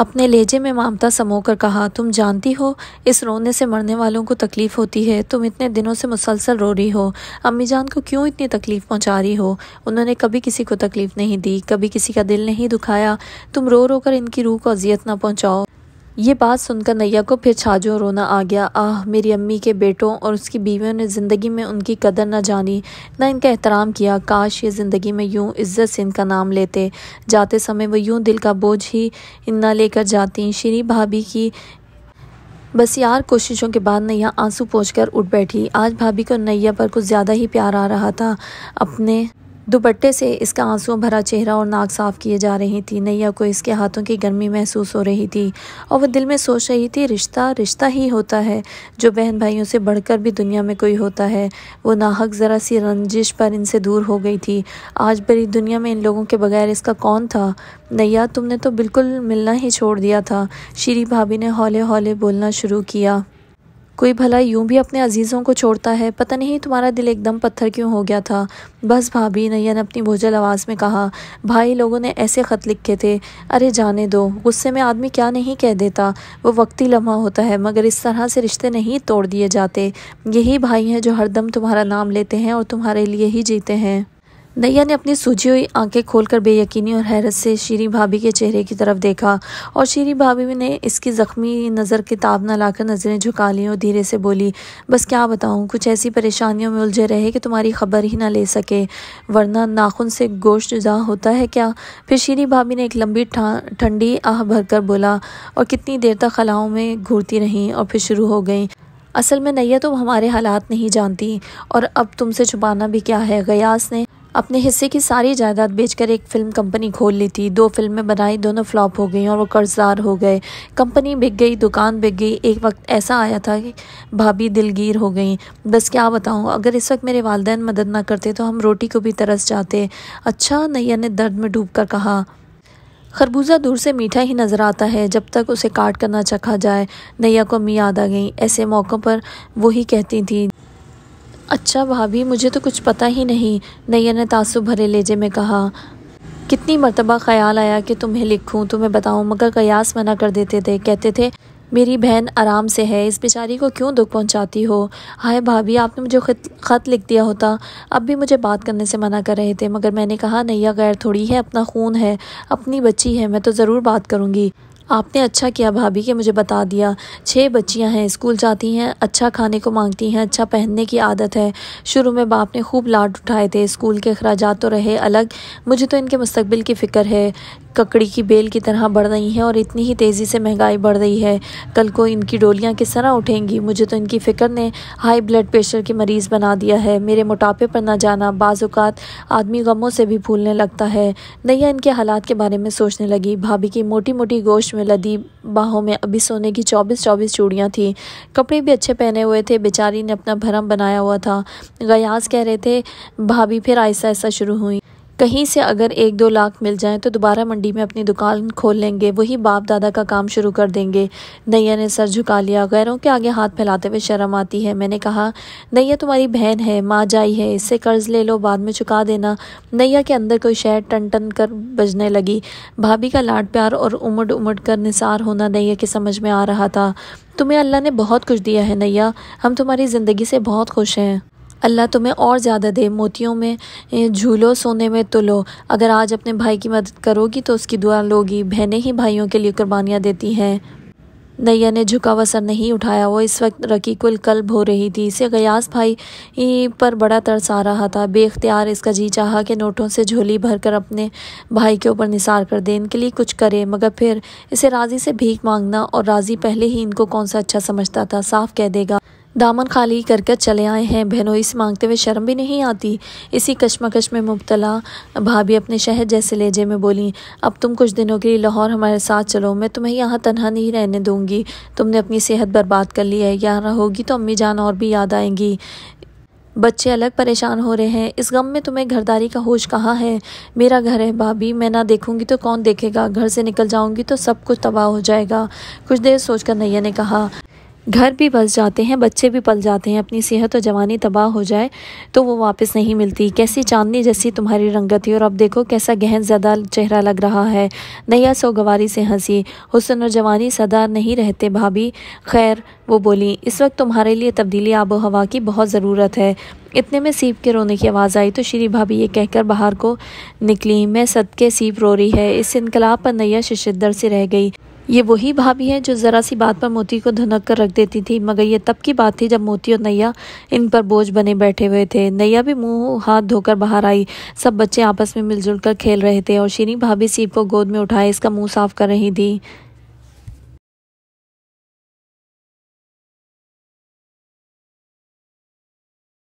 अपने लेजे में मामता समो कर कहा तुम जानती हो इस रोने से मरने वालों को तकलीफ़ होती है तुम इतने दिनों से मुसलसल रो रही हो अम्मी जान को क्यों इतनी तकलीफ़ पहुंचा रही हो उन्होंने कभी किसी को तकलीफ़ नहीं दी कभी किसी का दिल नहीं दुखाया तुम रो रो कर इनकी रूह को अजियत ना पहुंचाओ ये बात सुनकर नैया को फिर छाजों रोना आ गया आह मेरी अम्मी के बेटों और उसकी बीवियों ने ज़िंदगी में उनकी कदर न जानी न इनका एहतराम किया काश ये ज़िंदगी में यूँ इज़्ज़त से इनका नाम लेते जाते समय वो यूँ दिल का बोझ ही न लेकर जाती श्री भाभी की बस यार कोशिशों के बाद नैया आंसू पहुँच उठ बैठी आज भाभी को नैया पर कुछ ज़्यादा ही प्यार आ रहा था अपने दुपट्टे से इसका आंसुओं भरा चेहरा और नाक साफ किए जा रही थी नैया को इसके हाथों की गर्मी महसूस हो रही थी और वह दिल में सोच रही थी रिश्ता रिश्ता ही होता है जो बहन भाइयों से बढ़कर भी दुनिया में कोई होता है वो नाहक ज़रा सी रंजिश पर इनसे दूर हो गई थी आज बड़ी दुनिया में इन लोगों के बगैर इसका कौन था नैया तुमने तो बिल्कुल मिलना ही छोड़ दिया था श्री भाभी ने हौले हौले बोलना शुरू किया कोई भला यूं भी अपने अजीज़ों को छोड़ता है पता नहीं तुम्हारा दिल एकदम पत्थर क्यों हो गया था बस भाभी नैया ने अपनी भोजल आवाज़ में कहा भाई लोगों ने ऐसे ख़त लिखे थे अरे जाने दो गुस्से में आदमी क्या नहीं कह देता वो वक्ती लम्हा होता है मगर इस तरह से रिश्ते नहीं तोड़ दिए जाते यही भाई हैं जो हरदम तुम्हारा नाम लेते हैं और तुम्हारे लिए ही जीते हैं नैया ने अपनी सूझी हुई आंखें खोलकर बेयकीनी और हैरत से शीरी भाभी के चेहरे की तरफ देखा और शीरी भाभी ने इसकी ज़ख्मी नज़र किताब न लाकर नज़रें झुका ली और धीरे से बोली बस क्या बताऊँ कुछ ऐसी परेशानियों में उलझे रहे कि तुम्हारी खबर ही ना ले सके वरना नाखून से गोश्त जुदा होता है क्या फिर शीरी भाभी ने एक लंबी ठंडी आह कर बोला और कितनी देर तक खलाओं में घूरती रहीं और फिर शुरू हो गई असल में नैया तुम हमारे हालात नहीं जानती और अब तुमसे छुपाना भी क्या है गयास ने अपने हिस्से की सारी जायदाद बेचकर एक फ़िल्म कंपनी खोल ली थी दो फिल्में बनाई दोनों फ्लॉप हो गई और वो कर्जदार हो गए कंपनी बिक गई दुकान बिक गई एक वक्त ऐसा आया था कि भाभी दिलगीर हो गई बस क्या बताऊँ अगर इस वक्त मेरे वालदे मदद ना करते तो हम रोटी को भी तरस जाते अच्छा नैया ने दर्द में डूब कर कहा खरबूजा दूर से मीठा ही नज़र आता है जब तक उसे काट कर ना चखा जाए नैया को अम्मी याद आ गई ऐसे मौक़ों पर वो ही कहती थी अच्छा भाभी मुझे तो कुछ पता ही नहीं नैया ने तासुब भरे लेजे में कहा कितनी मरतबा ख्याल आया कि तुम्हें लिखूं तुम्हें बताऊं मगर कयास मना कर देते थे कहते थे मेरी बहन आराम से है इस बेचारी को क्यों दुख पहुंचाती हो हाय भाभी आपने मुझे खत खत लिख दिया होता अब भी मुझे बात करने से मना कर रहे थे मगर मैंने कहा नैया गैर थोड़ी है अपना खून है अपनी बच्ची है मैं तो ज़रूर बात करूँगी आपने अच्छा किया भाभी के मुझे बता दिया छः बच्चियां हैं स्कूल जाती हैं अच्छा खाने को मांगती हैं अच्छा पहनने की आदत है शुरू में बाप ने खूब लाड उठाए थे स्कूल के अखराज तो रहे अलग मुझे तो इनके मुस्तबिल की फ़िक्र है ककड़ी की बेल की तरह बढ़ रही हैं और इतनी ही तेज़ी से महंगाई बढ़ रही है कल को इनकी डोलियाँ किस तरह उठेंगी मुझे तो इनकी फ़िक्र ने हाई ब्लड प्रेशर के मरीज़ बना दिया है मेरे मोटापे पर ना जाना बाज़ात आदमी गमों से भी भूलने लगता है नैया इनके हालात के बारे में सोचने लगी भाभी की मोटी मोटी गोश्त में लदी बाहों में अभी सोने की चौबीस चौबीस चूड़ियाँ थीं कपड़े भी अच्छे पहने हुए थे बेचारी ने अपना भरम बनाया हुआ था गयास कह रहे थे भाभी फिर ऐसा ऐसा शुरू हुई कहीं से अगर एक दो लाख मिल जाए तो दोबारा मंडी में अपनी दुकान खोल लेंगे वही बाप दादा का काम शुरू कर देंगे नैया ने सर झुका लिया गैरों के आगे हाथ फैलाते हुए शर्म आती है मैंने कहा नैया तुम्हारी बहन है माँ जाई है इससे कर्ज ले लो बाद में चुका देना नैया के अंदर कोई शहर टन टन कर बजने लगी भाभी का लाड प्यार और उमड़ उमड़ कर निसार होना नैया के समझ में आ रहा था तुम्हें अल्लाह ने बहुत कुछ दिया है नैया हम तुम्हारी ज़िंदगी से बहुत खुश हैं अल्लाह तुम्हें और ज़्यादा दे मोतियों में झूलो सोने में तुलो तो अगर आज अपने भाई की मदद करोगी तो उसकी दुआ लोगी बहनें ही भाइयों के लिए कुर्बानियाँ देती हैं नैया ने झुका हुआ सर नहीं उठाया वो इस वक्त रकीकुल कल्ब हो रही थी इसे गयास भाई पर बड़ा तरस आ रहा था बेख्तियार इसका जी चाहा कि नोटों से झोली भरकर अपने भाई के ऊपर निसार कर दे इनके लिए कुछ करे मगर फिर इसे राजी से भीख मांगना और राजी पहले ही इनको कौन सा अच्छा समझता था साफ कह देगा दामन खाली कर कर चले आए हैं बहनों इस मांगते हुए शर्म भी नहीं आती इसी कश्मकश में मुबतला भाभी अपने शहर जैसे लेजे में बोली अब तुम कुछ दिनों के लिए लाहौर हमारे साथ चलो मैं तुम्हें यहाँ तनहा नहीं रहने दूँगी तुमने अपनी सेहत बर्बाद कर ली है यहाँ रहोगी तो अम्मी जान और भी याद आएंगी बच्चे अलग परेशान हो रहे हैं इस गम में तुम्हें घरदारी का होश कहाँ है मेरा घर है भाभी मैं ना देखूंगी तो कौन देखेगा घर से निकल जाऊंगी तो सब कुछ तबाह हो जाएगा कुछ देर सोचकर नैया ने कहा घर भी बस जाते हैं बच्चे भी पल जाते हैं अपनी सेहत और जवानी तबाह हो जाए तो वो वापस नहीं मिलती कैसी चांदनी जैसी तुम्हारी रंगत थी और अब देखो कैसा गहन ज़्यादा चेहरा लग रहा है नैया सोगवारी से हंसी हुसन और जवानी सदा नहीं रहते भाभी खैर वो बोली इस वक्त तुम्हारे लिए तब्दीली आबो हवा की बहुत ज़रूरत है इतने में सीप के रोने की आवाज़ आई तो श्री भाभी ये कहकर बाहर को निकली मैं सद के सीप रो रही है इस इनकलाब पर नैया शिशिदर से रह गई ये वही भाभी हैं जो ज़रा सी बात पर मोती को धनक कर रख देती थी मगर ये तब की बात थी जब मोती और नैया इन पर बोझ बने बैठे हुए थे नैया भी मुंह हाथ धोकर बाहर आई सब बच्चे आपस में मिलजुल कर खेल रहे थे और शीनी भाभी सीप को गोद में उठाए इसका मुंह साफ कर रही थी